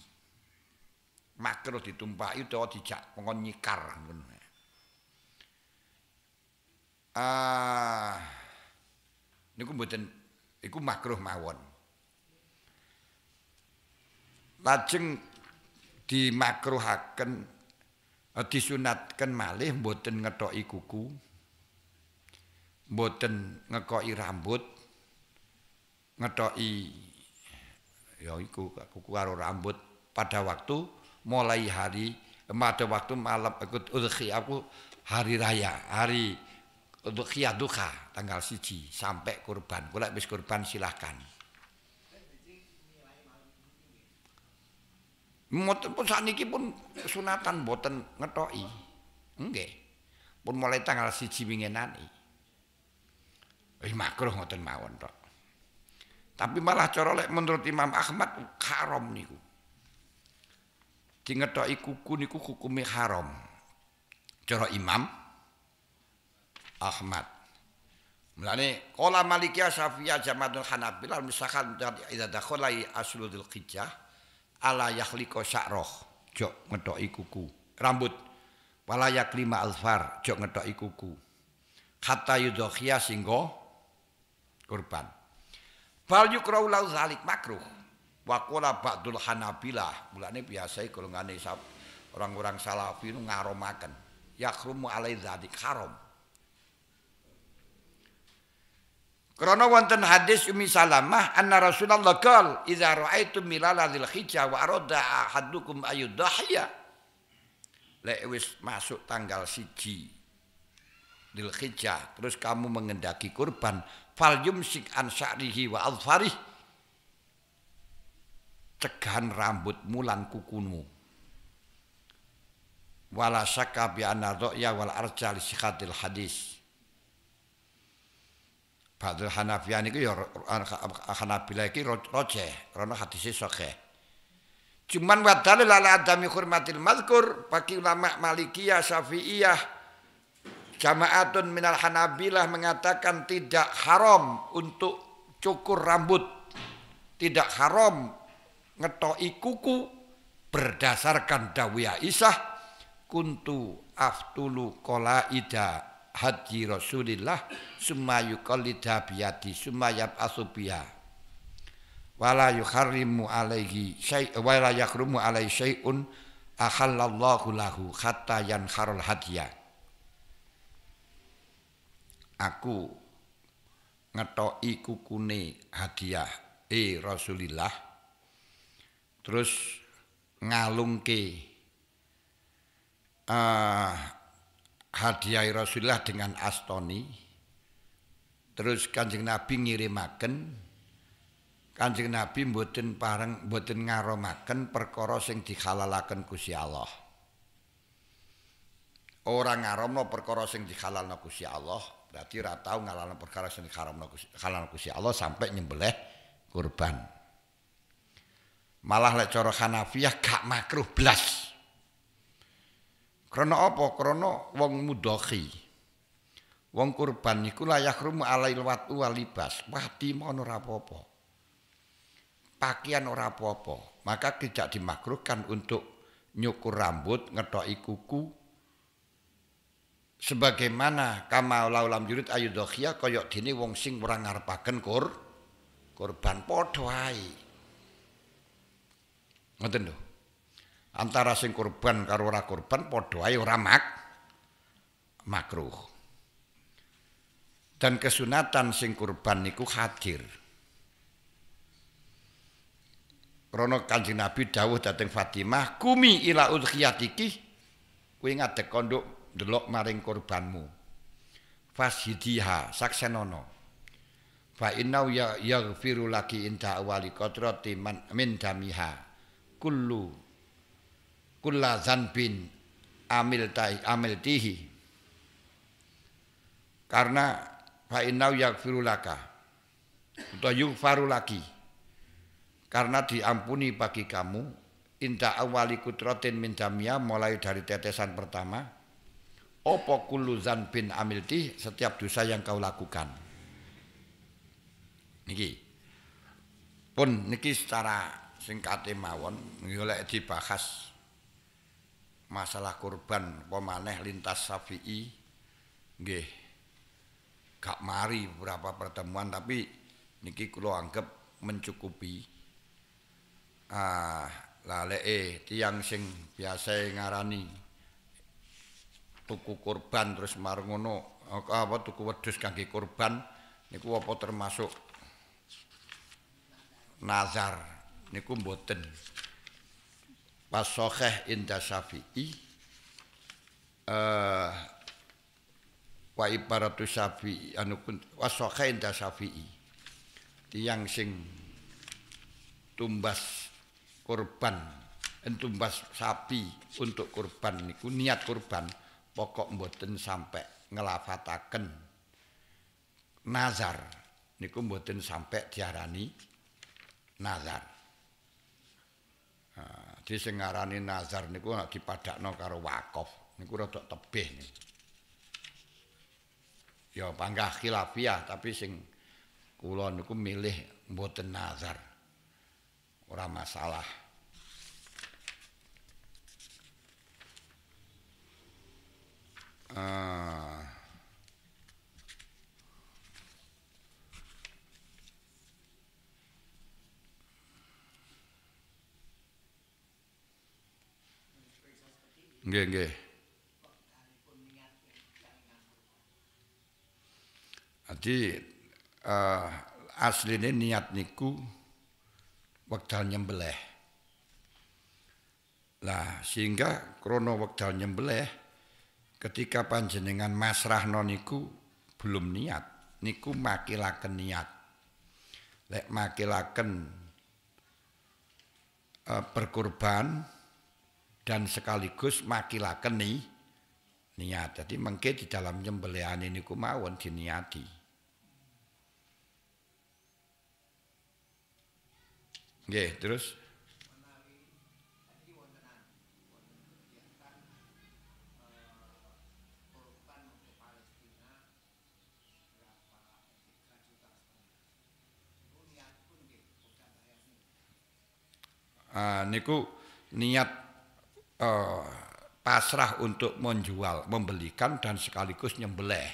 Makro ditumpaki utawa dijak pengon nyikar ngono. Ah. niku mboten iku makruh mawon. Lajeng dimakruhaken eh, disunatkan malih mboten ngetoki kuku. Mboten ngekoki rambut. Ngetoki ya iku kuku karo rambut pada waktu mulai hari pada waktu malam ikut udhi aku hari raya hari untuk kiat duka tanggal siji sampai kurban kula bis kurban silahkan Mboten pun saat ini pun sunatan mboten ngetoi enggak Pun mulai tanggal siji winginane. Wis makruh ngoten mawon tok. Tapi malah cara lek menurut Imam Ahmad haram niku. Dingetoki kuku niku hukumnya haram. Cara Imam Ahmad. Mulane qala Malikiyah Syafi'iyah Jamaatul Hanabilah misalkan idza dakhala asludil qijah ala yakhliqa syaroh. Jok ngetoki kuku. Rambut wala yaklima alfar jok ngetoki kuku. Kata yudhiyah singgo kurban. Fal yukrau lau zalik makruh. Wakola ba'dul hanabilah. Mulane biasa kalau ngane orang-orang salafi nu ngaromaken. Yakrumu alai zalik haram. Karena wonten hadis umi Salamah anna Rasulullah qol idza ra'aitum milala dzil hijjah wa arada ahadukum ayudahya lek wis masuk tanggal siji dzil terus kamu mengendaki kurban fal yumsik an sya'rihi wa adfarih cegahan rambutmu lan kukumu wala syakka bi anna ya wal arja li sikatil hadis Badul Hanafiyan itu ya Hanabila iki roje karena hadisnya sokeh cuman wadalil ala adami hormatil madkur, bagi ulama Malikiyah Syafi'iyah Jamaatun minal Hanabilah mengatakan tidak haram untuk cukur rambut. Tidak haram ngetoi kuku berdasarkan dawiyah Isah kuntu aftulu kola ida haji Rasulillah sumayu kolida biyadi sumayab asubiya. wala yukharimu alaihi syai wala yakrumu alaihi syai'un ahallallahu lahu hatta yanharul hadiyah aku ngetoki kukune hadiah e Rasulillah terus ngalungke uh, hadiah e Rasulullah dengan astoni terus kanjeng Nabi ngirimaken kanjeng Nabi mboten pareng mboten ngaromaken perkara sing dihalalaken Gusti Allah Orang ngaromno perkara sing dihalalno Gusti Allah Berarti ora tau ngalana perkara sing haramna halal kusi Allah sampai nyembelih kurban. Malah lek cara Hanafiyah gak makruh blas. Krana apa? Krana wong mudhohi. Wong kurban niku layak rumu alail watu walibas. Wadi mono ora Pakaian ora apa-apa. Maka tidak dimakruhkan untuk nyukur rambut, ngetoki kuku, sebagaimana kama laulam yurid ayu dohia koyok dini wong sing ora ngarepaken kur kurban padha wae lho antara sing kurban karo ora kurban padha ora mak makruh dan kesunatan sing kurban niku hadir Rono Kanjeng Nabi dawuh dateng Fatimah, "Kumi ila udhiyatiki." Kuwi tekonduk delok maring korbanmu fashidiha saksenono fa innau ya yaghfiru laki inta awali kotroti min damiha kullu kulla zanbin amil tai amil tihi karena fa innau yaghfiru laka atau yughfaru laki karena diampuni bagi kamu inta awali kutrotin min damiha mulai dari tetesan pertama opo kuluzan bin amilti setiap dosa yang kau lakukan niki pun niki secara singkate mawon oleh dibahas masalah kurban pemaneh lintas syafi'i nggih gak mari beberapa pertemuan tapi niki kula anggap mencukupi ah laleke eh, tiang sing biasa ngarani tuku korban terus marungono apa tuku wedus kangge korban niku apa termasuk nazar niku mboten pas sahih inda syafi'i uh, wa ibaratu syafi'i anu kun wa indah inda syafi'i tiyang sing tumbas korban entumbas sapi untuk korban niku niat korban pokok mboten sampai ngelafataken nazar niku mboten sampai diarani nazar nah, di sengarani nazar niku dipadakno karo wakof niku rotok tebih nih. ya panggah khilafiyah tapi sing kula niku milih mboten nazar ora masalah Ah. Nggih nggih. Ati uh, ah, asline niat niku wekdal nyembelih. Lah, sehingga krono wekdal nyembelih ketika panjenengan Mas Rahnoniku belum niat niku makilaken niat lek makilaken e, berkorban dan sekaligus makilaken ni niat jadi mungkin di dalam nyembelihan ini ku mawon diniati Oke, terus Ah, niku niat uh, pasrah untuk menjual, membelikan dan sekaligus nyembelih.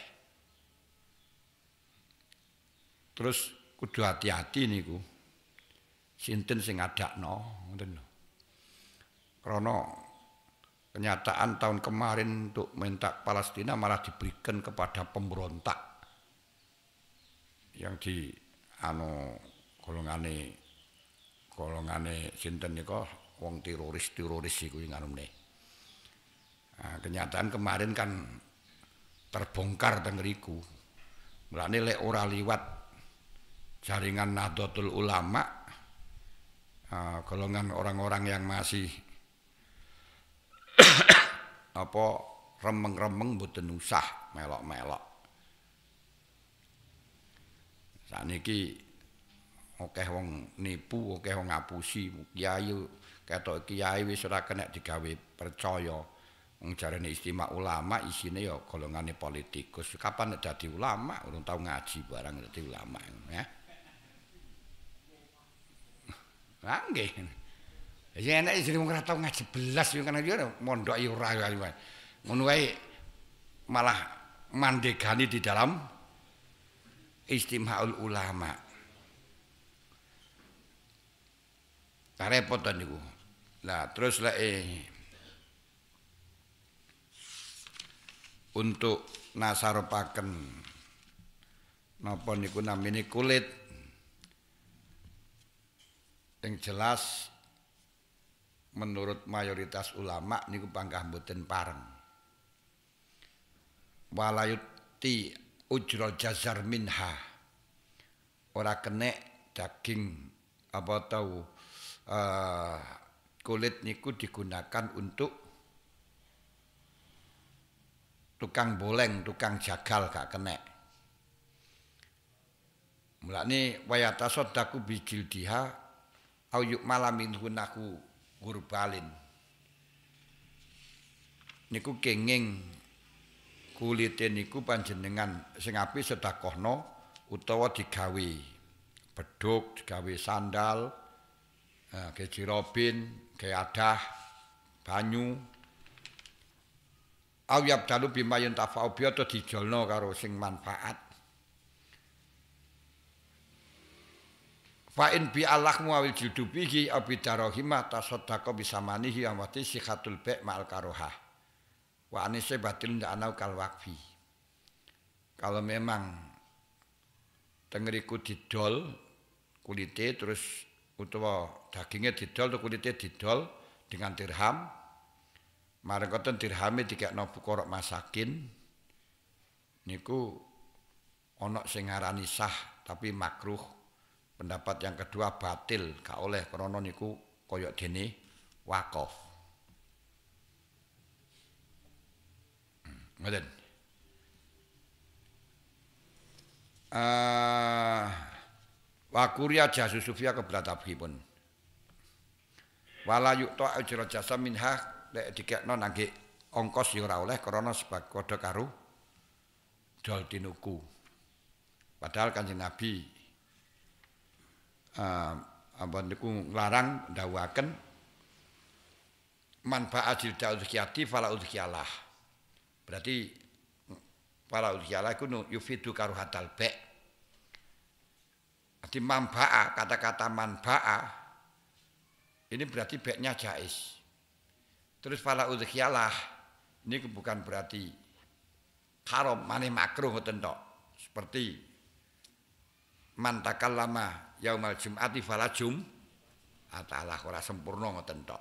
Terus kudu hati-hati niku. Sinten sing ngadakno, ngoten lho. Krana kenyataan tahun kemarin untuk minta Palestina malah diberikan kepada pemberontak yang di anu golongane golongane sinten nika wong teroris-teroris iku ngarumne. Nah, kenyataan kemarin kan terbongkar teng riku. Mulane lek ora liwat jaringan Nahdlatul Ulama uh, golongan orang-orang yang masih [coughs] apa remeng-remeng mboten usah melok-melok. Saniki -melok. akeh wong nipu, akeh wong ngapusi, kiai ketok kiai wis ora kena digawe percaya. Wong istimewa ulama isine ya golongane politikus. Kapan dadi ulama? Urung tau ngaji barang dadi ulama ya. Lah nggih. Ya enak ya, jadi wong ora tau ngaji belas yo ya kan yo ya, mondok yo ora Ngono wae malah mandegani di dalam istimewa ulama. Tak repot tadi Lah terus lah eh. Untuk nasaropaken napa niku namine kulit. Yang jelas menurut mayoritas ulama niku pangkah mboten pareng. Walayuti ujrul jazar minha. Ora kenek daging apa tau, Eh, kulit niku digunakan untuk tukang boleng, tukang jagal gak kena. Mula ini wayata sodaku bijil diha, au yuk malamin hunaku gurbalin. Niku kenging kulitnya niku panjenengan singapi sedakohno utawa digawe beduk, digawe sandal, Nah, kayak jirobin, adah, banyu. Au yab dalu bima yen tafa'u biya dijolno karo sing manfaat. Fa'in bi Allah muawil judubihi abidarahimah bisa manihi amwati sikhatul bek ma'al karohah. Wa anise batil anau kal wakfi. Kalau memang tengeriku didol kulite terus utawa dagingnya didol atau kulitnya didol dengan dirham marang dirhami dirhame nopo korok masakin niku onok singarani sah tapi makruh pendapat yang kedua batil gak oleh krono niku koyok dini wakaf ngeden hmm. uh, Wakuria jasu sufia kebelat abhipun. Wala yukto ujra jasa minha lek dikekno nangge ongkos ya oleh karena sebab kode karu dol tinuku. Padahal Kanjeng Nabi uh, apa niku nglarang ndawuhaken manfaat jilda uzkiyati fala uzkiyalah. Berarti fala uzkiyalah iku yufidu hatal bek di manba'a, kata-kata manba'a ini berarti baiknya jais. Terus pala udhiyalah ini bukan berarti haram mani makruh tentok Seperti mantakal lama yaumal jum'ati fala jum atalah ah, kura sempurna tentok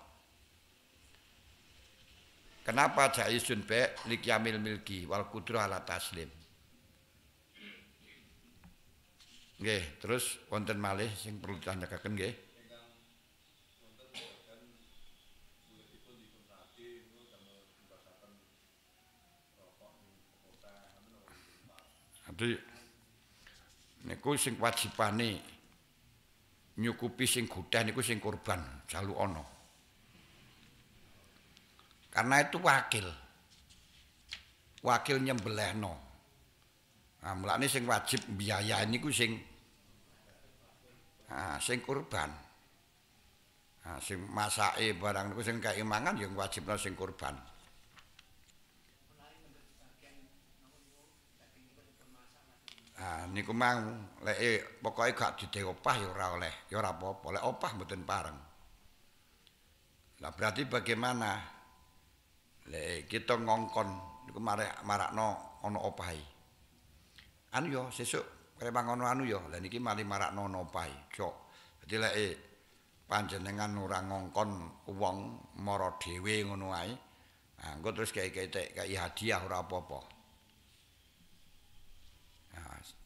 Kenapa jaisun baik likyamil milki wal kudrah ala taslim? Nggih, terus wonten malih sing perlu ditandakaken nggih. Jadi niku sing wajibane nyukupi sing gudah niku sing kurban jalu ono. Karena itu wakil. Wakil no. Nah, sing wajib biayai niku sing ah sing kurban. Ah sing masake barang niku sing kae mangan ya wajibna sing kurban. Ah niku mang lek pokoke gak didewepah ya ora oleh, ya ora apa-apa, lek opah mboten pareng. Lah berarti bagaimana? Lek kita ngongkon niku marak marakno ana opahe. anu ya, sesuk kremang ngono anu yo lah niki mari marakno napa cok dadi lek eh, panjenengan ora ngongkon wong mara dhewe ngono ae anggo terus kaya-kaya kaya hadiah ora apa-apa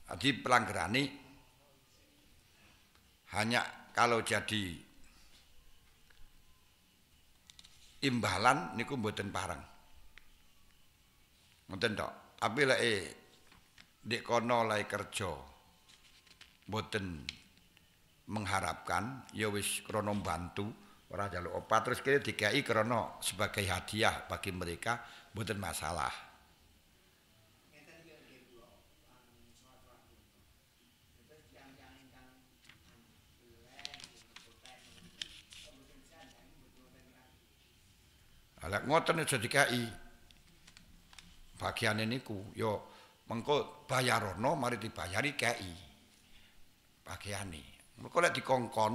Adi pelanggarani hanya kalau jadi imbalan niku mboten parang, Mboten tok. Tapi lek eh, di kono lai kerja boten mengharapkan ya wis krana bantu ora jaluk opat terus kene dikai krana sebagai hadiah bagi mereka boten masalah Alak ngoten aja dikai bagian ini ku yo ya mengko bayarono mari dibayari KI bagiane mengko lek dikongkon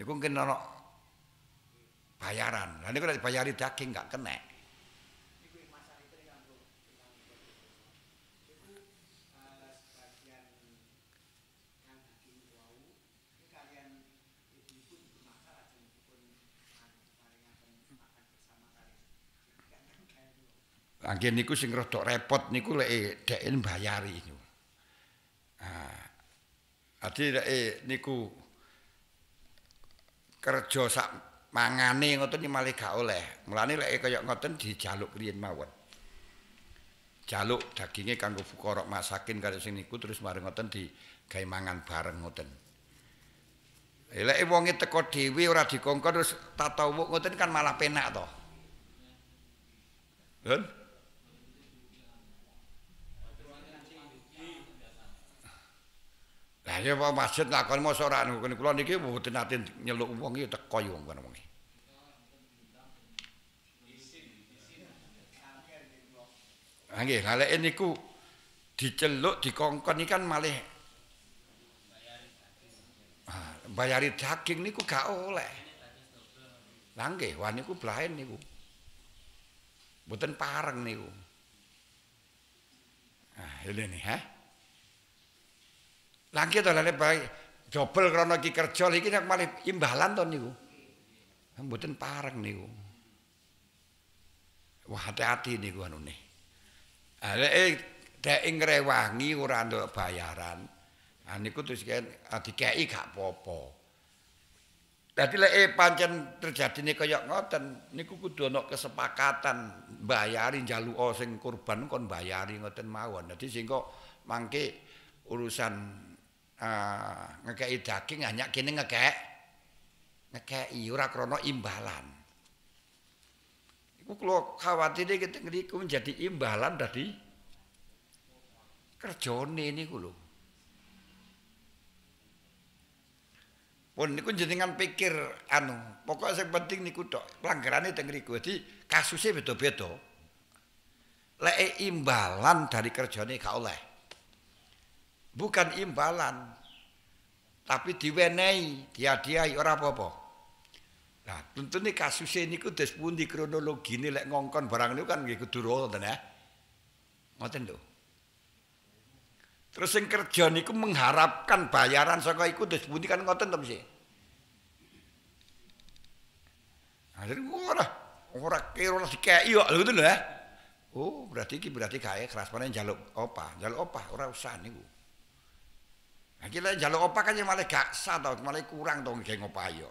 niku mungkin ana bayaran lha niku lek dibayari daging gak kenek Anggen niku sing rada repot niku lek e dheke mbayari niku. Ah. Adi lek e niku kerja sak mangane ngoten iki malah gak oleh. Mulane lek e kaya ngoten dijaluk riyen mawon. Jaluk daginge kanggo fuqara masakin karo sing niku terus mari ngoten digawe mangan bareng ngoten. Eleke eh, wonge teko dhewe ora dikongkon terus tatawuk ngoten kan malah penak to. Lho? Lah ya wong masjid lakon mos ora niku kula niki mboten nate nyeluk wong iki teko yo wong ngene. Ah, nggih, lalek niku diceluk dikongkon iki kan malih ah, bayari daging niku gak Lah nggih, wah niku blaen niku. Mboten pareng niku. Ah, ini nih, Langki dolane bae dobel krana iki kerja iki nek malih imbalan to niku. Mboten pareng niku. Wah hati-hati niku anune. Aleh dek ngrewangi ora nduk bayaran. Ah niku terus ah, dikeki gak popo. Dadi lek eh, pancen terjadi terjadine kaya ngoten niku kudu ana kesepakatan mbayari njaluko sing kurban kon mbayari ngoten mawon. Dadi sing kok mangke urusan Ah, ngekei daging hanya ah, kini ngekek ngekei ora krono imbalan iku kalau khawatir deh kita ngeri menjadi imbalan tadi kerjone ini kulo pun niku jenengan pikir anu pokok yang penting niku dok pelanggaran itu ngeri jadi kasusnya beda beda lek imbalan dari kerjone kau oleh bukan imbalan tapi diwenehi dihadiahi ora apa-apa nah ini kasus pun di kronologi ini lek ngongkon barang itu kan nggih kudu ngoten ya eh? ngoten lho Terus yang kerja niku mengharapkan bayaran soalnya iku terus kan ngoten to nah, Jadi Ada ora ora kira ora sike iyo, lho ngoten ya. Oh, berarti ki berarti kae keras panen jaluk opa, jaluk opah ora usah niku. Iki lek njaluk opah kan ya malah gak sah to, malah kurang to nggih opah yo.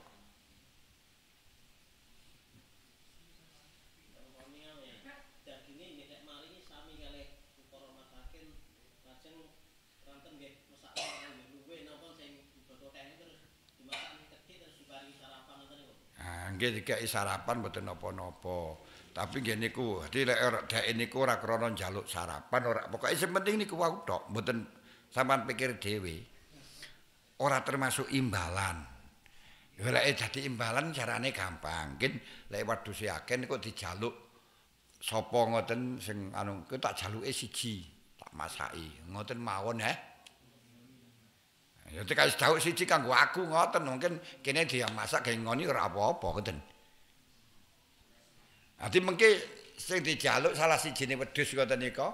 Ah, nggih dikeki sarapan mboten napa-napa. Tapi nggih niku, dadi lek dhek niku ora krana njaluk sarapan ora pokoke sing penting niku wau tok, mboten sampean pikir dhewe. ora termasuk imbalan. Lek dadi imbalan carane gampang. Mungkin, lewat dusi agen kok dijaluk sapa ngoten sing anu kok tak jaluke siji, tak masaki. Ngoten mawon ya. Ya tekan tau siji kanggo aku ngoten mungkin kene dia masak ge ngoni ora apa-apa ngoten. Ati mengki sing dijaluk salah sijine wedhus ngoten nika,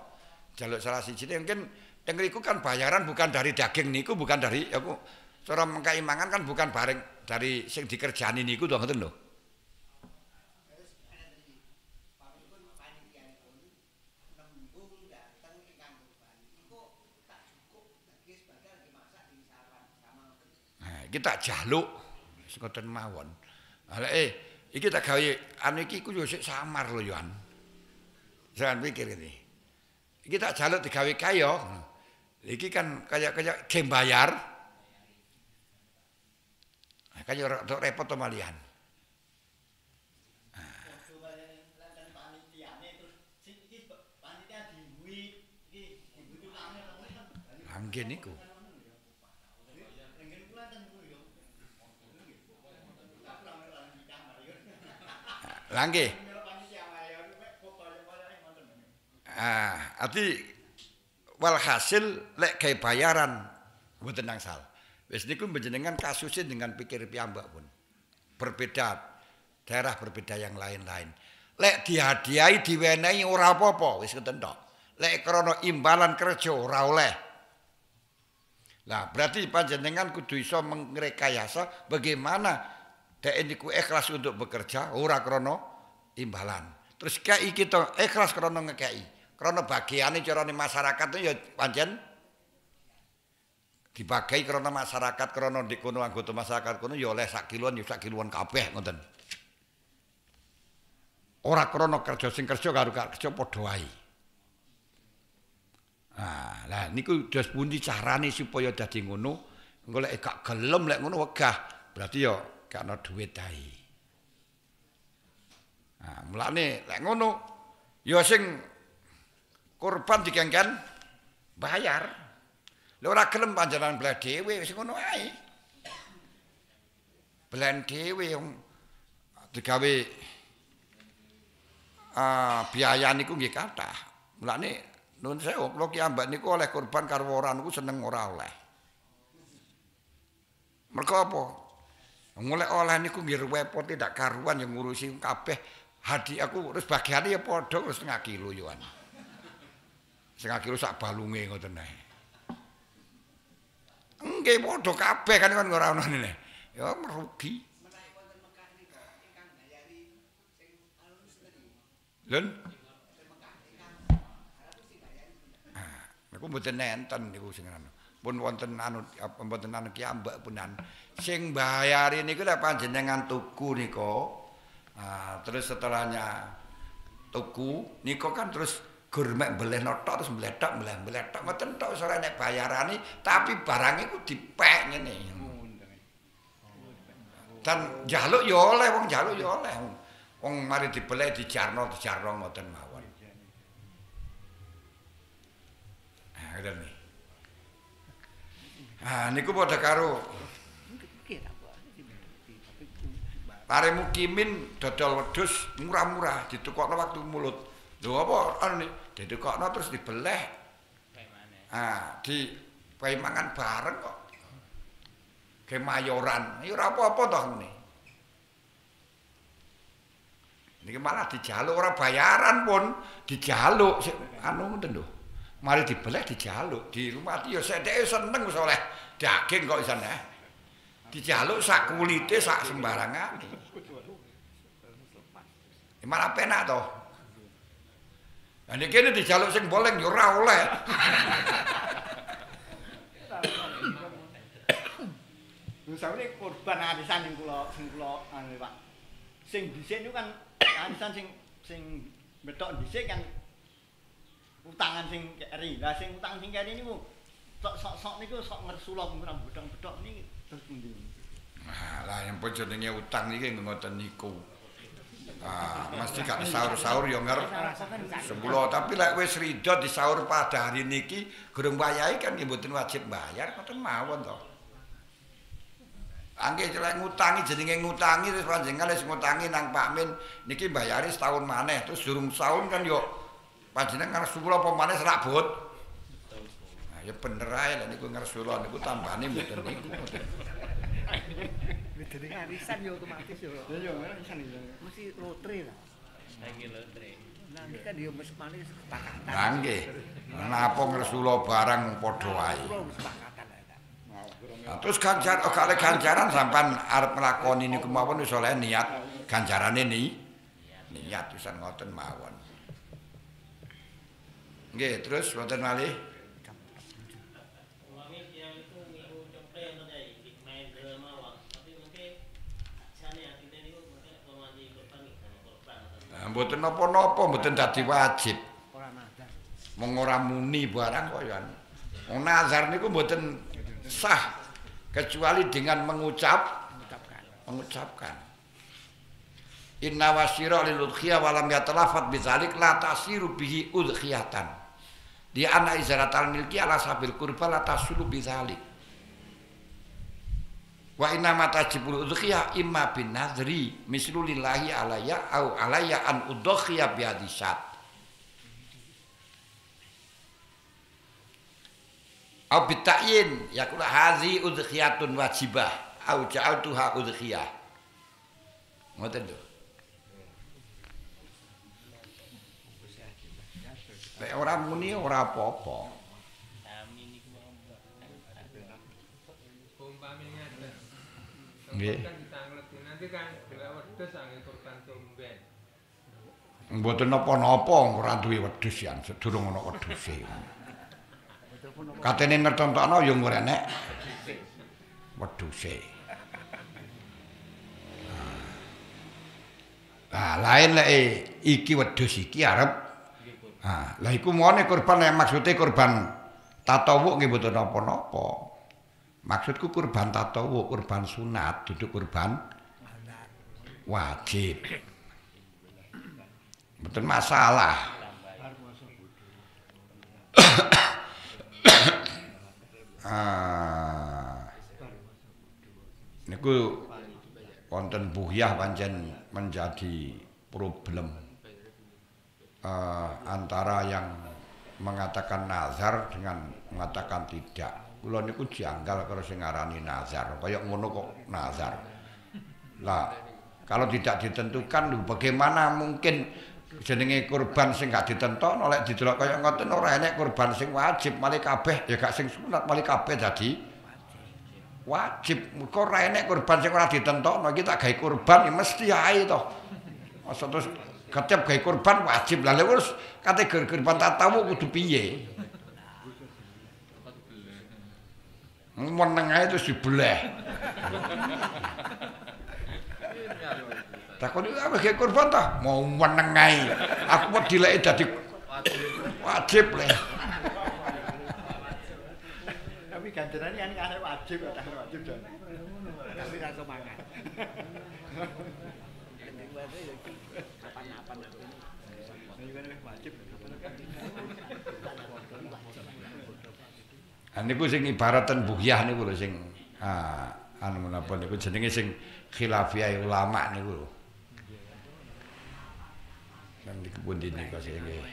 jaluk salah sijine mungkin Yang niku kan bayaran bukan dari daging niku, bukan dari ya aku cara mengkai mangan kan bukan bareng dari sing ini niku to ngoten lho. Nah, kita jaluk sekoten mawon. Ala eh iki tak gawe anu iki ku yo samar lho saya Jangan pikir ini. Iki tak jaluk digawe kaya. Iki kan kayak kayak game bayar. Nah, kayak repot to malian. Anggen niku. Langge. Ah, ati walhasil lek kayak bayaran mboten sal wes niku panjenengan kasusin dengan pikir piambak pun. Berbeda daerah berbeda yang lain-lain. Lek dihadiahi diwenehi ora apa-apa wis Lek krana imbalan kerjo ora oleh. Lah berarti panjenengan kudu iso mengrekayasa bagaimana dek niku ikhlas untuk bekerja ora krana imbalan. Terus kei kita ikhlas krana ngekei. Karena bagiane carane masyarakat ya pancen dibagi karena masyarakat karena ndek kono anggota masyarakat kono ya oleh sak kiloan ya sak kiloan kabeh ngoten ora krana kerja sing kerja karo kerja padha wae ah lah niku dos pundi carane supaya dadi ngono engko lek gak gelem lek ngono wegah berarti ya gak ana duit ae ah mulane lek ngono ya sing kurban dikengken bayar lho ora gelem panjenengan belah dhewe wis ngono ae belah dhewe wong digawe uh, biaya niku nggih kathah mulane nun sewu kula ki ambak niku oleh kurban karo ora niku seneng ora oleh mergo apa Mulai oleh niku nggih repot tidak karuan yang ngurusi kabeh hadiahku, terus bagiane ya padha terus setengah kilo yo sing akhire sak balunge ngoten ae. Engge padha kabeh kan kon ora ono nene. Ya merugi. Lan Aku ah, mboten nenten niku sing anu. Pun wonten anu mboten anu ki ambek punan. Sing mbayari niku lek panjenengan tuku niku. Ah, terus setelahnya tuku niku kan terus gur mek mbleh notok terus mbletok mbleh mbletok mboten tok sore nek bayarane tapi barang iku dipek ngene. Dan jaluk ya oleh wong jaluk ya oleh. Wong mari dibeleh dijarno dijarno mboten mawon. Ah ngene. Ah niku padha karo Pare mukimin dodol wedhus murah-murah ditukokno waktu mulut. Lho apa anu didekokno terus dibeleh. Ah, di mangan bareng kok. Kemayoran, ya ora apa-apa toh nih gimana malah dijaluk ora bayaran pun, dijaluk anu ngoten lho. Mari dibelah dijaluk, di rumah ya saya seneng wis oleh daging kok isan eh. Dijaluk sak kulite sak sembarangane. Malah penak toh. Lah nek kene dijaluk sing boleng, ya ora oleh. Sawene korban arisan sing kula sing kula anu Pak. Sing dhisik niku kan arisan sing sing betok dhisik kan utangan sing keri. Lah sing utang sing keri niku sok-sok niku sok ngersula ngira bodong-bodong terus pundi. lah yang pun jenenge utang iki ngoten niku. Ah, mesti gak sahur-sahur yo ngger. Sebulo tapi lek wis rido disahur pada hari niki gurung wayahe kan nggih mboten wajib bayar kok mawon to. Angge celak ngutangi jenenge ngutangi terus panjenengan wis ngutangi nang Pak Min niki bayari setahun maneh terus durung setahun kan yo panjenengan karo sebulo apa maneh serak bot. Nah, ya bener ae lek niku ngersula niku tambane mboten niku. Jadi arisan yo otomatis yo. Yo yo arisan yo. iki lotre ta. Saiki lotre. Nanti kan mesti paling sepakatan. Lah nggih. Napa ngresula barang padha wae. terus ganjaran oh, kale ganjaran sampean arep nglakoni niku mawon wis oleh niat ganjarane ni. Niat wisan ngoten mawon. Nggih, terus wonten malih. mboten napa-napa, mboten dadi wajib. Wong ora muni barang kaya Wong nazar niku mboten sah kecuali dengan mengucap mengucapkan. Inna wasira lil udkhiyah walam yatalafat bizalik la tasiru bihi udkhiyatan. Di anak izaratal milki ala sabil kurba la tasulu bizalik. Wa inna matajibul udhiyah imma bin nadri mislu lillahi alaya au alaya an udhiyah bi Au bitakyin yakul hadhi udhiyatun wajibah au ja'altuha udhiyah. Ngoten lho. Nek ora muni ora apa-apa. Nggih. Mboten napa-napa ora duwe wedhus ya, sedurung ana weduse. Katene ngertontokno ya ngrene. Weduse. Ah, lain lek eh, iki wedhus iki arep. Ha, ah, lha iku mone kurban maksude kurban tatawuk nggih mboten napa-napa. Maksudku kurban tatawu, kurban sunat, duduk kurban wajib. Betul masalah. ah. ku konten buhyah panjen menjadi problem uh, antara yang mengatakan nazar dengan mengatakan tidak. kula niku janggal karo sing ngarani nazar kaya ngono kok nazar lah kalau tidak ditentukan bagaimana mungkin jenenge kurban sing gak ditentokno lek didelok kaya ngoten ora enek kurban sing wajib malah kabeh ya gak sing sunat malah kabeh dadi wajib kok ora enek kurban sing ora ditentokno iki tak gawe kurban ya mesti ae to terus ketep gawe kurban wajib lha terus wis kategori kurban tatawu kudu piye meneng ae terus dibleh. Takon iki apa ge kurban ta? Mau meneng ae. Aku wedi leke dadi wajib leh. Tapi gantenane ini aneh wajib ta wajib dan. Tapi ra mangan. Ah, niku sing ibaratan buhyah niku lho sing ah anu menapa niku jenenge sing khilafiyah ulama niku lho. Nang niku pun kok sing hmm. ngene.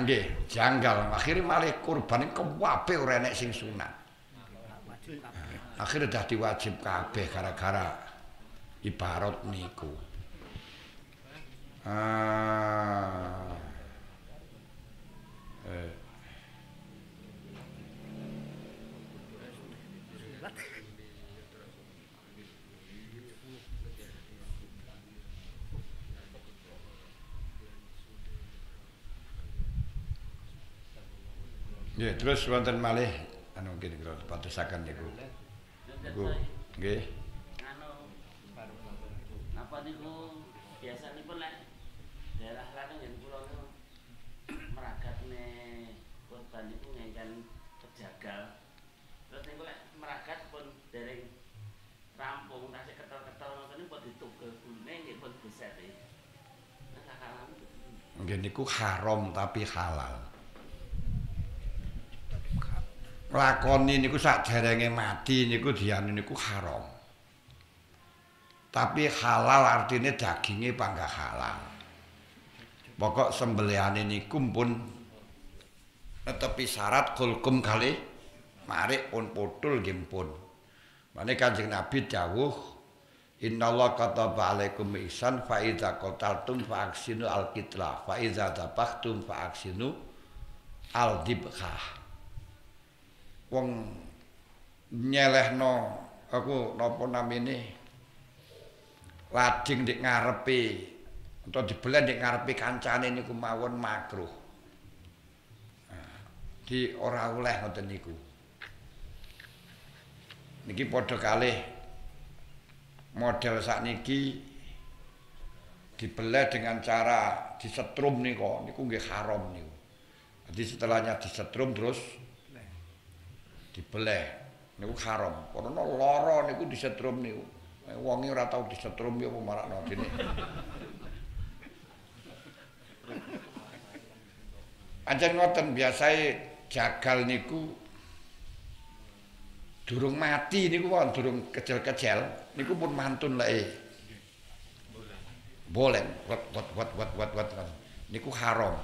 Nggih, janggal akhire malah kurban kok wape ora enek sing sunat. akhirnya dadi wajib kabeh gara-gara ibarat niku. Ah. Eh. Ya, terus wonten malih anu kene kula patesaken niku. Ya, Nggih. Anu Napa niku Biasa biasanipun lek daerah lanang yen kula meragatne korban niku ngengken kejagal. Terus niku lek meragat pun dereng rampung tasih ketel-ketel ngoten niku pun ditugel gune nggih pun besete. Nah kakak Nggih niku haram tapi halal lakoni niku sakderenge mati niku dianu niku haram. Tapi halal artinya dagingnya panggah halal. Pokok sembelian ini kumpun tetapi syarat kulkum kali mari pun putul gimpun. Mane Kanjeng Nabi jauh. Innallaha kata alaikum ihsan fa idza fa'aksinu al-qitla fa idza faaksinu al-dibhah. wong nyelehno aku napa namine lading dik ngarepe utawa dibelen dik ngarepe kancane niku mawon makruh di ora oleh ngoten niku niki padha kalih model sakniki dibelah dengan cara disetrum nih kok, niku nggih haram niku. Jadi setelahnya disetrum terus dibeleh niku haram karena lara niku disetrum niku eh, wonge ora tau disetrum ya pemarakno dene Anjen ngoten biasane jagal niku durung mati niku kok durung kejel-kejel, kecil niku pun mantun lek e. boleh wat wat wat wat wat wat niku haram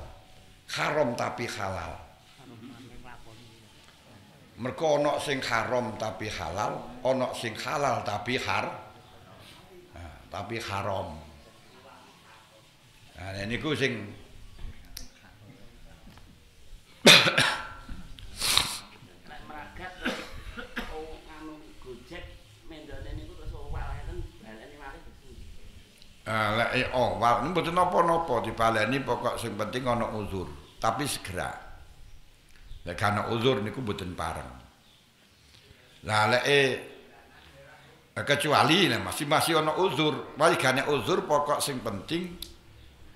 haram tapi halal Mergo ana sing haram tapi halal, ana sing halal tapi haram, nah, tapi haram. Nah, ini niku sing Nek meragat terus anu Gojek mendone niku terus awal ten baleni mari. Ah lek awal e mboten napa-napa dibaleni pokok sing penting ana uzur, tapi segera. Lek uzur niku mboten pareng. Lah leke eh, kecuali nah, masih masih ana uzur, maligane uzur pokok sing penting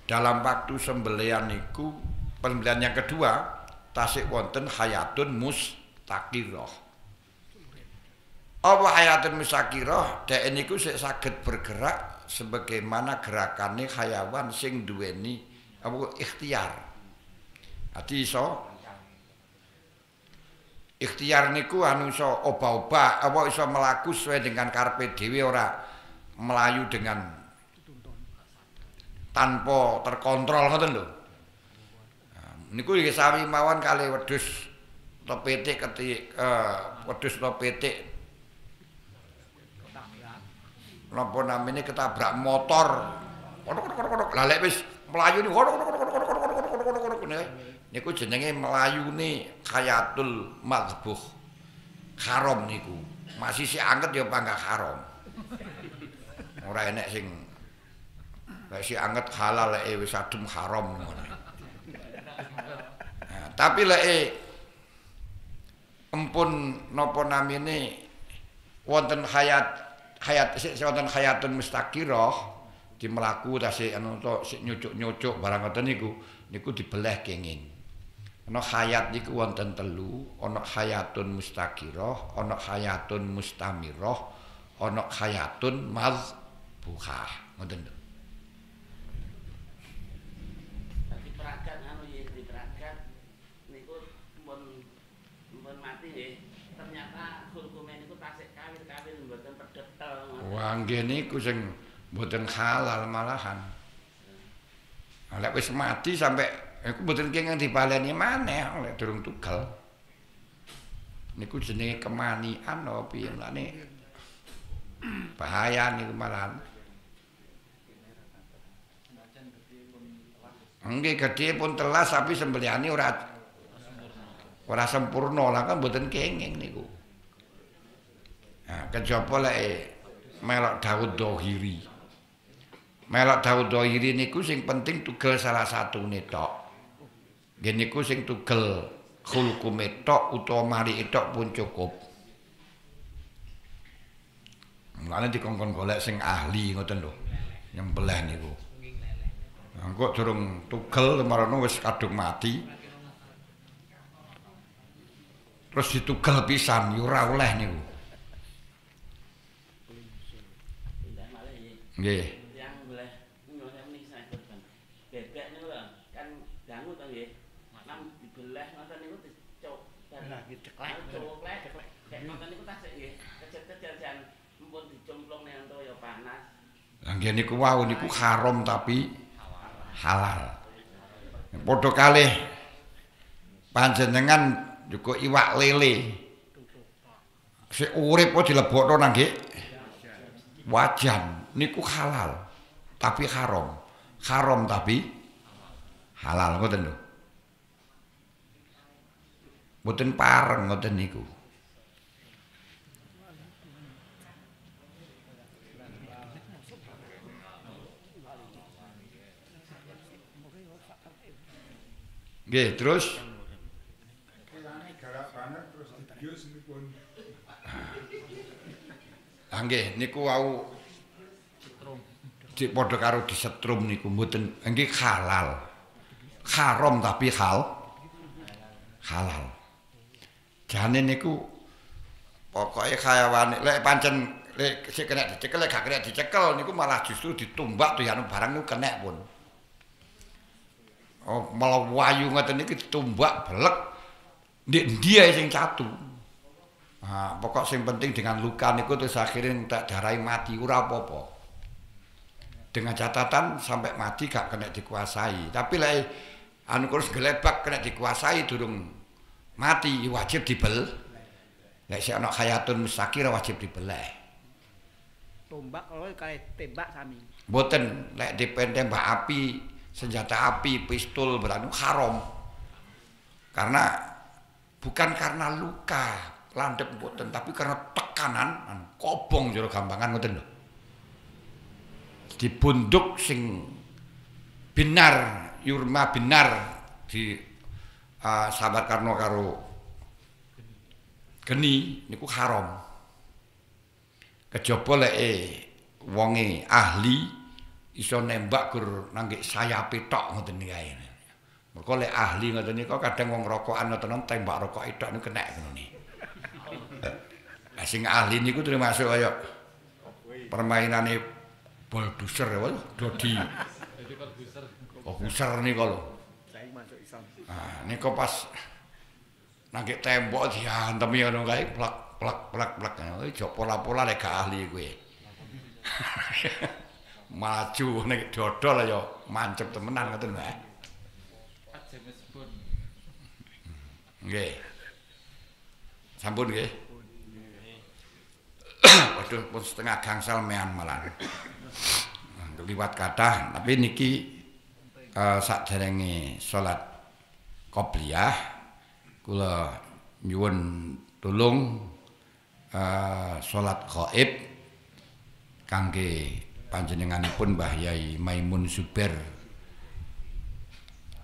dalam waktu sembelian niku pembelian yang kedua tasik wonten hayatun mustaqiroh. Apa hayatun mustaqiroh? Dek niku sik bergerak sebagaimana gerakannya hayawan sing duweni apa ikhtiar. Ati iso ikhtiar niku anu iso oba-oba apa iso melaku sesuai dengan karpe dewi ora melayu dengan tanpa terkontrol ngoten lho niku nggih sami mawon kali wedhus tepetik ketik uh, wedhus tepetik napa namine ketabrak motor kono kono kono lha lek wis mlayu ni kono kono kono kono kono kono kono kono niku jenenge melayune kayatul madbuh haram niku masih si anget ya panggah haram ora enek sing wis si anget halal lek e wis adem haram nah, tapi lek e empun napa namine wonten hayat hayat sik wonten hayatun mustaqiroh di melaku tasih anu to sik nyucuk-nyucuk barang ngoten niku niku dibeleh kenging ana hayat iku wonten telu ana hayatun mustaqiroh ana hayatun mustamiroh ana hayatun madbuhah ngoten lho tapi peragat anu ye, di peragat niku mun mun mati nggih ternyata hukumen niku tasik kawir-kawir mboten pedetel wah nggih niku sing mboten halal malahan Lek wis mati sampai Aku mboten kenging dibaleni maneh oleh durung ini Niku jenenge kemanian apa piye lane. Bahaya nih malahan. Nggih gede pun telas tapi sembelihane ora ora sempurna lah kan mboten kenging niku. Nah, kejaba lek eh, melok Daud Dohiri. Melok Daud Dohiri niku sing penting tugel salah satu tok. Gini ku sing tugel hulkum itu utawa mari itu pun cukup. Mulanya dikongkong golek sing ahli ngoten lho, Nyembelah nih ku. Kok turung tugel kemarin wis kadung mati. Terus ditugel pisan yura oleh nih ku. Nggih niku wau niku haram tapi halal. Padha kalih panjenengan juga iwak lele. Sik urip kok dilebokno nang nggih wajan niku halal tapi haram. Haram tapi halal ngoten lho. Mboten pareng ngoten niku. Nggih, terus Nggih, niku wau setrum. Di padha karo disetrum niku mboten nggih halal. Haram tapi hal. Halal. Jane niku pokoke kayawan lek pancen lek sik kena dicekel gak kena dicekel niku malah justru ditumbak tuh barang niku kenek pun. oh, malah wayu ini iki tumbak belek ndek dia sing catu nah, pokok sing penting dengan luka niku terus akhirnya tak darai mati ora apa-apa dengan catatan sampai mati gak kena dikuasai tapi lek anu kurus gelebak kena dikuasai durung mati wajib dibel lek si anak hayatun Mustakir wajib dibeleh tumbak kalau oh, kalian tembak sami boten lek dipen tembak api senjata api, pistol, beranu haram. Karena bukan karena luka landep mboten, tapi karena tekanan anu, kobong jero gampangan ngoten Di Dibunduk sing binar yurma binar di uh, ah, sahabat Karno karo geni niku haram. Kejaba leke wonge ahli iso nembak gur nanggek sayap tok ngoten iki Mereka lek ahli ngoten niku kadang wong rokokan ngoten tembak rokok itu niku kena ngono niki. sing ahli niku termasuk kaya permainane bol buser ya wong dodi. Dadi kok buser. Oh, buser niku lho. Saiki masuk isam. Ah niku pas nanggek tembok dihantem ya ngono kae plak plak plak plak. Ojo pola-pola lek gak ahli kuwi. [laughs] maju nek dodol ya mancep temenan ngoten Mbak. Ajemipun. Nggih. Sampun nggih. Waduh pun setengah gangsal mean malah. Liwat kathah tapi niki uh, sakderenge salat qobliyah kula nyuwun tulung uh, salat gaib kangge panjenenganipun Mbah Yai Maimun Super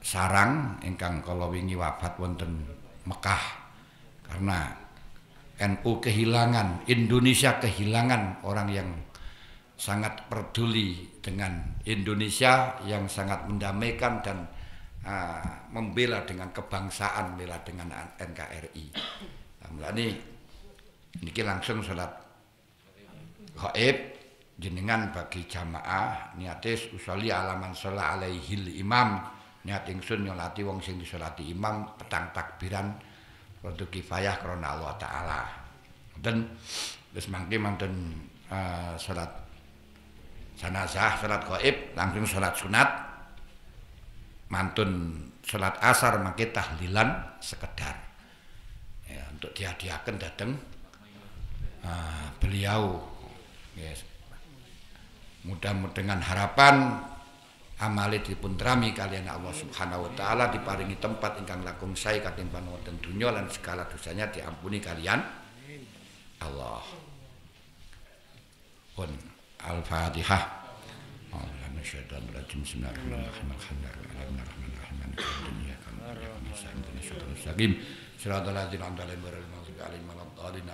sarang ingkang kala wingi wafat wonten Mekah karena NU kehilangan Indonesia kehilangan orang yang sangat peduli dengan Indonesia yang sangat mendamaikan dan uh, membela dengan kebangsaan membela dengan NKRI nah, ini ini langsung salat, gaib jenengan bagi jamaah niatis usali alaman sholat alaihi imam niat ingsun nyolati wong sing disolati imam petang takbiran waktu kifayah karena Allah Ta'ala dan terus mangki mantan uh, eh, sholat sanazah sholat goib langsung sholat sunat mantun sholat asar mangki tahlilan sekedar ya, untuk dihadiahkan datang uh, eh, beliau yes mudah dengan harapan amali dipun terami kalian Allah Subhanahu wa taala diparingi tempat ingkang lakung sae katimpan wonten donya lan segala dosanya diampuni kalian Allah. Pun Al-Fatihah. bismillahirrahmanirrahim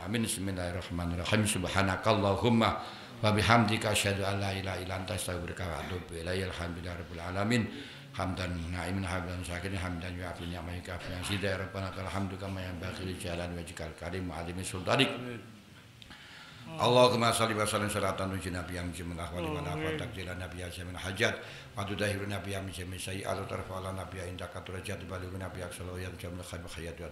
amin bismillahirrahmanirrahim subhanakallahumma wa bihamdika asyhadu an la ilaha illa anta astaghfiruka wa atubu ilaik rabbil alamin hamdan na'imin hamdan syakirin hamdan yu'afi ni'mah kafi yang sida ya rabbana lakal hamdu kama yanbaghi li jalal wajhikal karim wa azimi sultanik Allahumma salli wa sallim salatan uji nabi yang jimin ahwali wa nafwa takdilan nabi yang hajat Madudahiru nabi ya misi misai Alu tarfa'ala nabi ya indah katura jati balik Nabi ya yang ya jamil khayyum khayyadu ya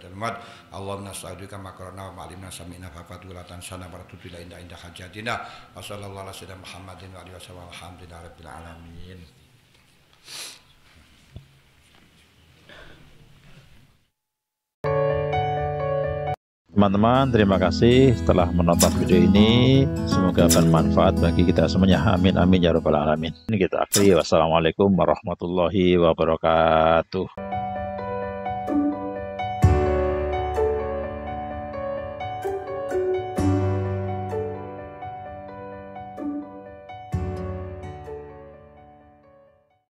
Allah minasta'udu ikan makarana Wa ma'alimna sami'na fafatu la tansana Baratutu la indah indah hajatina Wa sallallahu ala sallam muhammadin Wa alhamdulillah Teman-teman, terima kasih telah menonton video ini. Semoga bermanfaat bagi kita semuanya. Amin, amin, ya rabbal alamin. Ini kita akhiri. Wassalamualaikum warahmatullahi wabarakatuh.